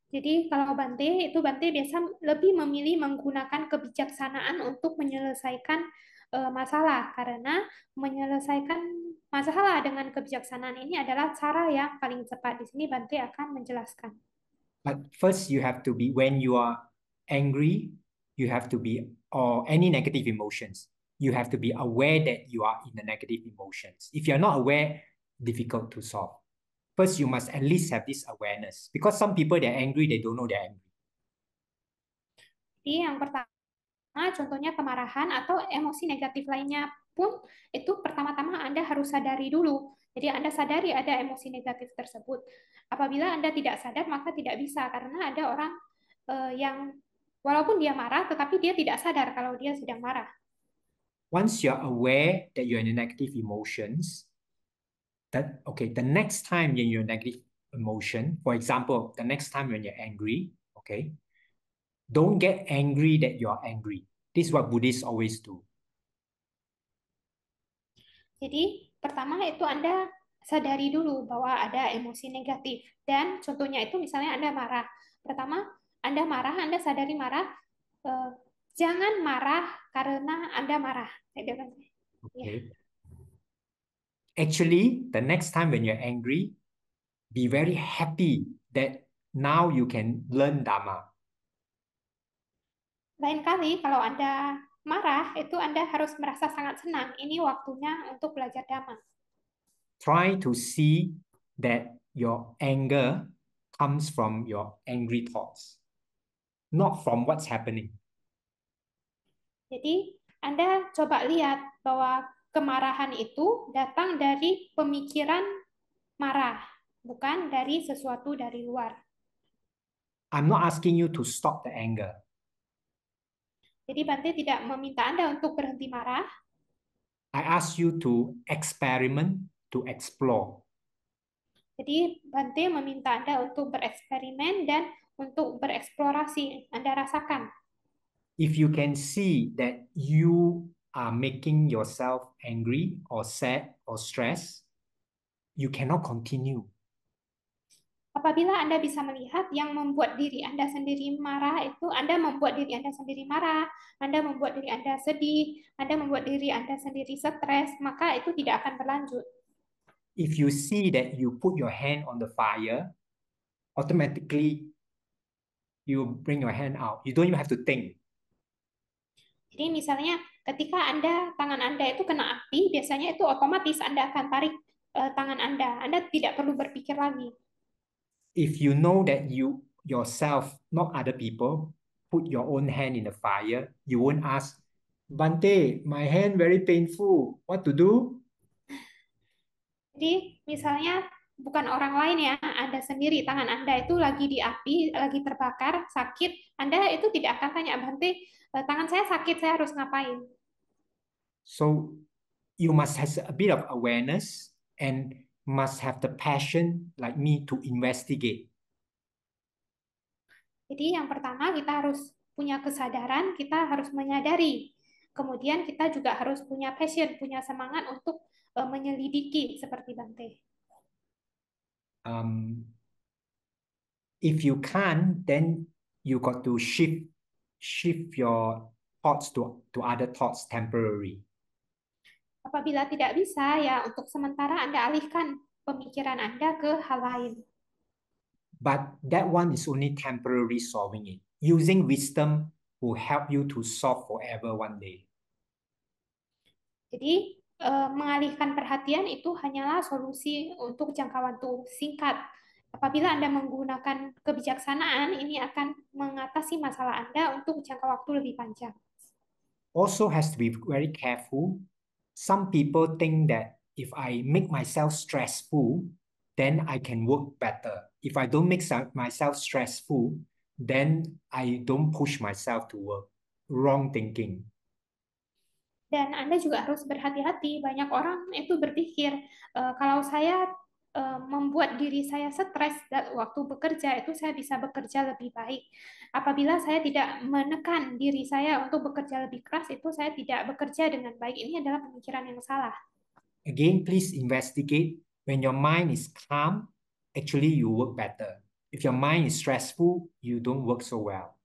Jadi kalau Bante itu Bante biasa lebih memilih menggunakan kebijaksanaan untuk menyelesaikan uh, masalah karena menyelesaikan masalah dengan kebijaksanaan ini adalah cara yang paling cepat Di sini Bante akan menjelaskan. But first you have to be when you are angry, you have to be or any negative emotions, you have to be aware that you are in the negative emotions. If you are not aware, difficult to solve. First, you must at least have this awareness because some people they're angry, they don't know they're angry. Jadi yang pertama Ah, contohnya kemarahan atau emosi negatif lainnya pun itu pertama-tama Anda harus sadari dulu. Jadi Anda sadari ada emosi negatif tersebut. Apabila Anda tidak sadar maka tidak bisa karena ada orang eh, yang walaupun dia marah tetapi dia tidak sadar kalau dia sedang marah. Once you're aware that you're in negative emotions, that okay, the next time you're in your negative emotion, for example, the next time when you're angry, okay, don't get angry that you're angry. This is what Buddhists always do. Jadi pertama itu Anda sadari dulu bahwa ada emosi negatif dan contohnya itu misalnya Anda marah. Pertama Anda marah, Anda sadari marah. Eh, jangan marah karena Anda marah. Okay. Actually, the next time when you're angry, be very happy that now you can learn Dharma. Lain kali kalau Anda marah, itu Anda harus merasa sangat senang. Ini waktunya untuk belajar damai. Try to see that your anger comes from your angry thoughts, not from what's happening. Jadi, Anda coba lihat bahwa kemarahan itu datang dari pemikiran marah, bukan dari sesuatu dari luar. I'm not asking you to stop the anger. Jadi Bante tidak meminta Anda untuk berhenti marah. I ask you to experiment, to explore. Jadi Bante meminta Anda untuk bereksperimen dan untuk bereksplorasi. Anda rasakan. If you can see that you are making yourself angry or sad or stressed, you cannot continue. Apabila Anda bisa melihat yang membuat diri Anda sendiri marah itu Anda membuat diri Anda sendiri marah, Anda membuat diri Anda sedih, Anda membuat diri Anda sendiri stres, maka itu tidak akan berlanjut. If you see that you put your hand on the fire, automatically you bring your hand out. You don't even have to think. Jadi misalnya ketika Anda tangan Anda itu kena api, biasanya itu otomatis Anda akan tarik eh, tangan Anda. Anda tidak perlu berpikir lagi if you know that you yourself, not other people, put your own hand in the fire, you won't ask, Bante, my hand very painful, what to do? Jadi misalnya bukan orang lain ya, Anda sendiri, tangan Anda itu lagi di api, lagi terbakar, sakit, Anda itu tidak akan tanya, Bante, eh, tangan saya sakit, saya harus ngapain? So, you must have a bit of awareness and must have the passion like me to investigate. Jadi yang pertama kita harus punya kesadaran, kita harus menyadari. Kemudian kita juga harus punya passion, punya semangat untuk uh, menyelidiki seperti Bante. Um, if you can, then you got to shift shift your thoughts to to other thoughts temporarily. Apabila tidak bisa, ya untuk sementara Anda alihkan pemikiran Anda ke hal lain. But that one is only temporary solving it. Using wisdom will help you to solve forever one day. Jadi uh, mengalihkan perhatian itu hanyalah solusi untuk jangka waktu singkat. Apabila Anda menggunakan kebijaksanaan, ini akan mengatasi masalah Anda untuk jangka waktu lebih panjang. Also has to be very careful some people think that if I make myself stressful, then I can work better. If I don't make myself stressful, then I don't push myself to work. Wrong thinking. Dan Anda juga harus berhati-hati. Banyak orang itu berpikir, e, kalau saya Eh, membuat diri saya stres dan waktu bekerja itu saya bisa bekerja lebih baik. Apabila saya tidak menekan diri saya untuk bekerja lebih keras itu saya tidak bekerja dengan baik. Ini adalah pemikiran yang salah. Again, please investigate. When your mind is calm, actually you work better. If your mind is stressful, you don't work so well.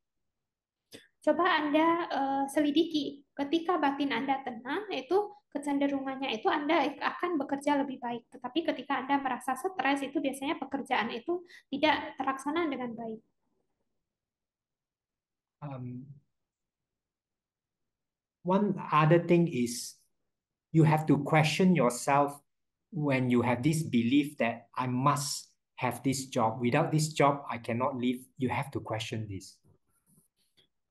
Coba Anda uh, selidiki Ketika batin Anda tenang, itu kecenderungannya itu Anda akan bekerja lebih baik. Tetapi ketika Anda merasa stres, itu biasanya pekerjaan itu tidak terlaksana dengan baik. Um, one other thing is you have to question yourself when you have this belief that I must have this job. Without this job, I cannot live. You have to question this.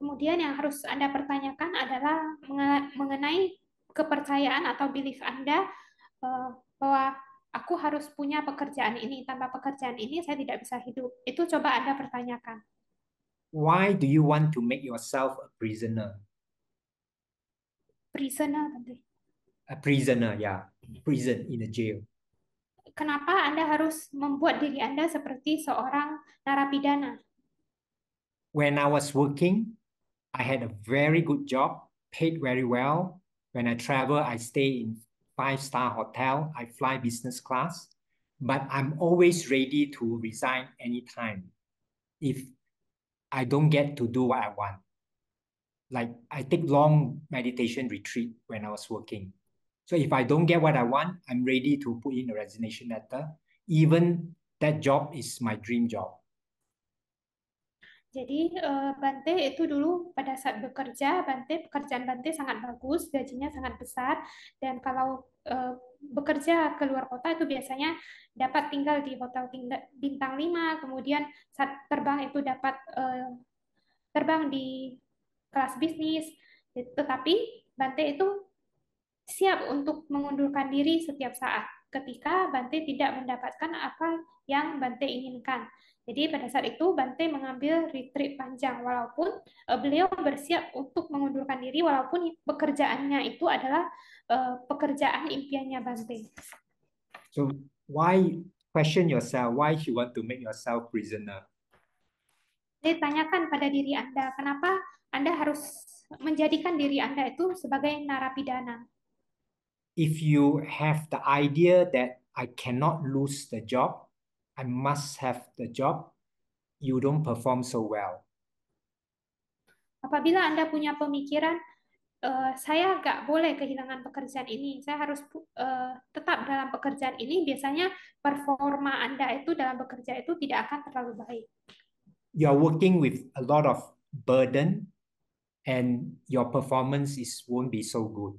Kemudian yang harus Anda pertanyakan adalah mengenai kepercayaan atau belief Anda eh, bahwa aku harus punya pekerjaan ini, tanpa pekerjaan ini saya tidak bisa hidup. Itu coba Anda pertanyakan. Why do you want to make yourself a prisoner? Prisoner tadi. A prisoner, ya. Yeah. Prison in a jail. Kenapa Anda harus membuat diri Anda seperti seorang narapidana? When I was working, I had a very good job, paid very well. When I travel, I stay in five-star hotel. I fly business class, but I'm always ready to resign anytime if I don't get to do what I want. Like I take long meditation retreat when I was working. So if I don't get what I want, I'm ready to put in a resignation letter. Even that job is my dream job. Jadi eh, Bante itu dulu pada saat bekerja, Bante pekerjaan Bante sangat bagus, gajinya sangat besar, dan kalau eh, bekerja ke luar kota itu biasanya dapat tinggal di hotel bintang 5, kemudian saat terbang itu dapat eh, terbang di kelas bisnis, tetapi Bante itu siap untuk mengundurkan diri setiap saat ketika Bante tidak mendapatkan apa yang Bante inginkan. Jadi pada saat itu Bante mengambil retreat panjang walaupun uh, beliau bersiap untuk mengundurkan diri walaupun pekerjaannya itu adalah uh, pekerjaan impiannya Bante. So why question yourself why you want to make yourself prisoner? Jadi tanyakan pada diri Anda kenapa Anda harus menjadikan diri Anda itu sebagai narapidana. if you have the idea that I cannot lose the job, I must have the job, you don't perform so well. Apabila Anda punya pemikiran, uh, saya nggak boleh kehilangan pekerjaan ini, saya harus uh, tetap dalam pekerjaan ini, biasanya performa Anda itu dalam bekerja itu tidak akan terlalu baik. You are working with a lot of burden and your performance is won't be so good.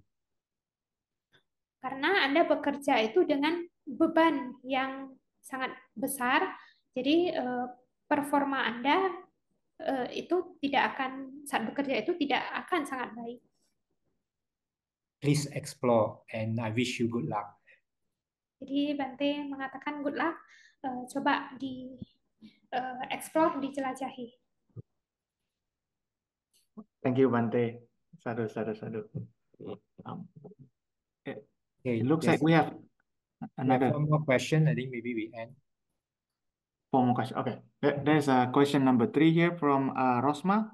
karena Anda bekerja itu dengan beban yang sangat besar. Jadi eh, performa Anda eh, itu tidak akan saat bekerja itu tidak akan sangat baik. Please explore and I wish you good luck. Jadi Bante mengatakan good luck, eh, coba di explore dijelajahi. Thank you Bante. Sadu sadu sadu. Um, Okay, it looks yes. like we have another one more question. I think maybe we end. Four more questions. Okay, there's a question number three here from uh, Rosma.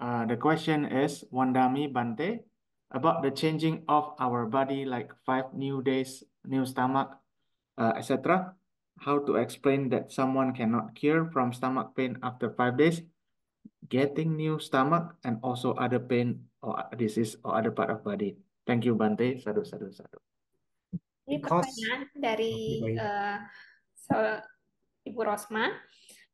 Uh, the question is Wandami Bante about the changing of our body, like five new days, new stomach, uh, etc. How to explain that someone cannot cure from stomach pain after five days, getting new stomach, and also other pain or disease or other part of body. Thank you Bante, sadu sadu sadu. Ini pertanyaan dari uh, Ibu Rosma.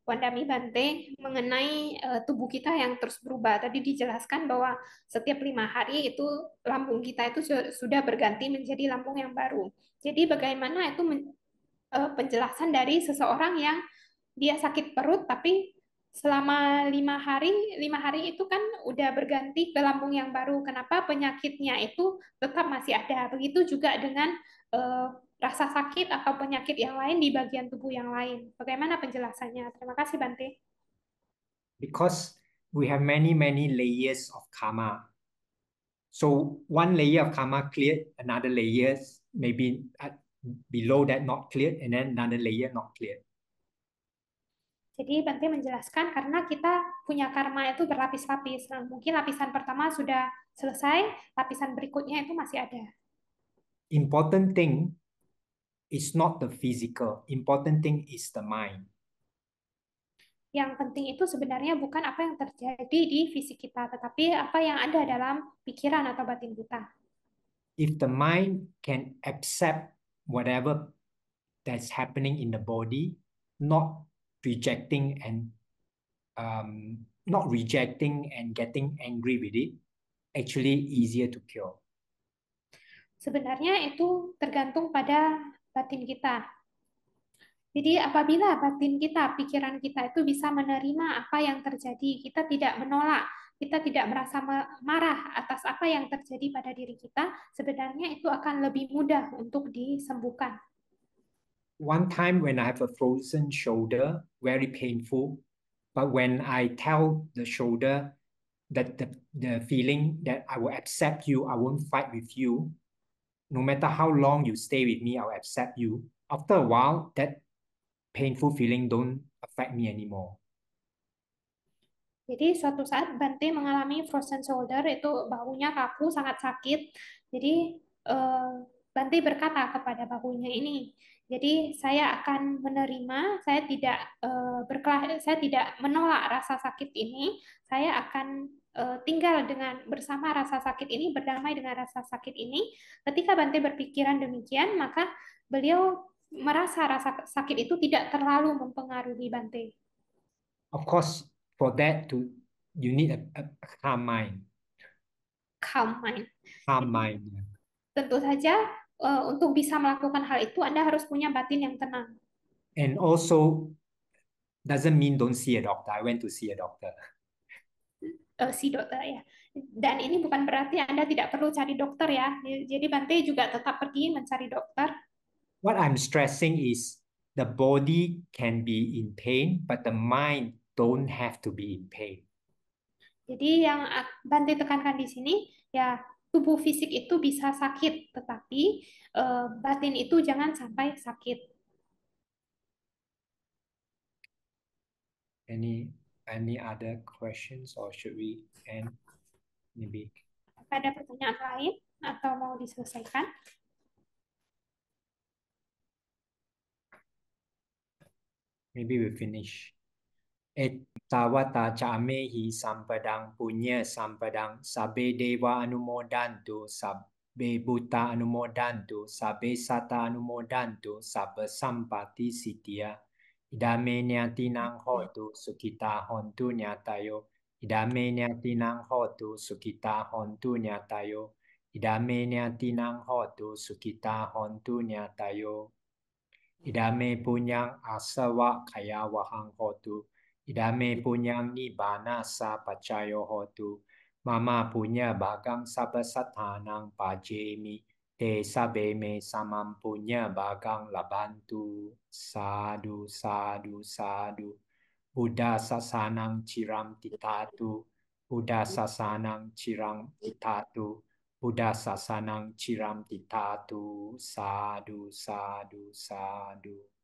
Wandami Bante mengenai uh, tubuh kita yang terus berubah. Tadi dijelaskan bahwa setiap lima hari itu lambung kita itu sudah berganti menjadi lambung yang baru. Jadi bagaimana itu uh, penjelasan dari seseorang yang dia sakit perut tapi selama lima hari lima hari itu kan udah berganti ke lambung yang baru kenapa penyakitnya itu tetap masih ada begitu juga dengan eh, rasa sakit atau penyakit yang lain di bagian tubuh yang lain bagaimana penjelasannya terima kasih Bante because we have many many layers of karma so one layer of karma cleared another layers maybe below that not cleared and then another layer not cleared jadi penting menjelaskan karena kita punya karma itu berlapis-lapis. Nah, mungkin lapisan pertama sudah selesai, lapisan berikutnya itu masih ada. Important thing is not the physical. Important thing is the mind. Yang penting itu sebenarnya bukan apa yang terjadi di fisik kita, tetapi apa yang ada dalam pikiran atau batin kita. If the mind can accept whatever that's happening in the body, not rejecting and um, not rejecting and getting angry with it actually easier to cure. Sebenarnya itu tergantung pada batin kita. Jadi apabila batin kita, pikiran kita itu bisa menerima apa yang terjadi, kita tidak menolak, kita tidak merasa marah atas apa yang terjadi pada diri kita, sebenarnya itu akan lebih mudah untuk disembuhkan. one time when I have a frozen shoulder, very painful, but when I tell the shoulder that the, the feeling that I will accept you, I won't fight with you, no matter how long you stay with me, I'll accept you. After a while, that painful feeling don't affect me anymore. Jadi suatu saat Bante mengalami frozen shoulder itu bahunya kaku sangat sakit. Jadi uh, Bante berkata kepada bahunya ini, Jadi saya akan menerima, saya tidak uh, berkelah, saya tidak menolak rasa sakit ini. Saya akan uh, tinggal dengan bersama rasa sakit ini, berdamai dengan rasa sakit ini. Ketika Bante berpikiran demikian, maka beliau merasa rasa sakit itu tidak terlalu mempengaruhi Bante. Of course, for that to you need a, a calm mind. Calm mind. Calm mind. Tentu saja uh, untuk bisa melakukan hal itu Anda harus punya batin yang tenang. And also doesn't mean don't see a doctor. I went to see a doctor. Uh, eh, si dokter ya. Dan ini bukan berarti Anda tidak perlu cari dokter ya. Jadi Bante juga tetap pergi mencari dokter. What I'm stressing is the body can be in pain but the mind don't have to be in pain. Jadi yang Bante tekankan di sini ya tubuh fisik itu bisa sakit, tetapi uh, batin itu jangan sampai sakit. Any any other questions or should we end maybe? Ada pertanyaan lain atau mau diselesaikan? Maybe we finish. etawata eh, camehi sampadang punya sampadang sabe dewa anumodantu sab be buta anumodantu sabe sata anumodantu sabe sampati sitia idame nyati nang hotu sukita hontu nyatayo idame nyati nang hotu sukita hontu nyatayo idame nyati nang hotu sukita hontu nyatayo idame punyang asawa kaya wahang hotu sukita hontu nyatayo Idame bana sa pacayo hotu. Mama punya bagang sabasatanang pajemi. Te sabe me samam punya bagang labantu. Sadu, sadu, sadu. Buddha sasanang ciram titatu. Buddha sasanang ciram titatu. Buddha sasanang ciram titatu. Sadu, sadu, sadu.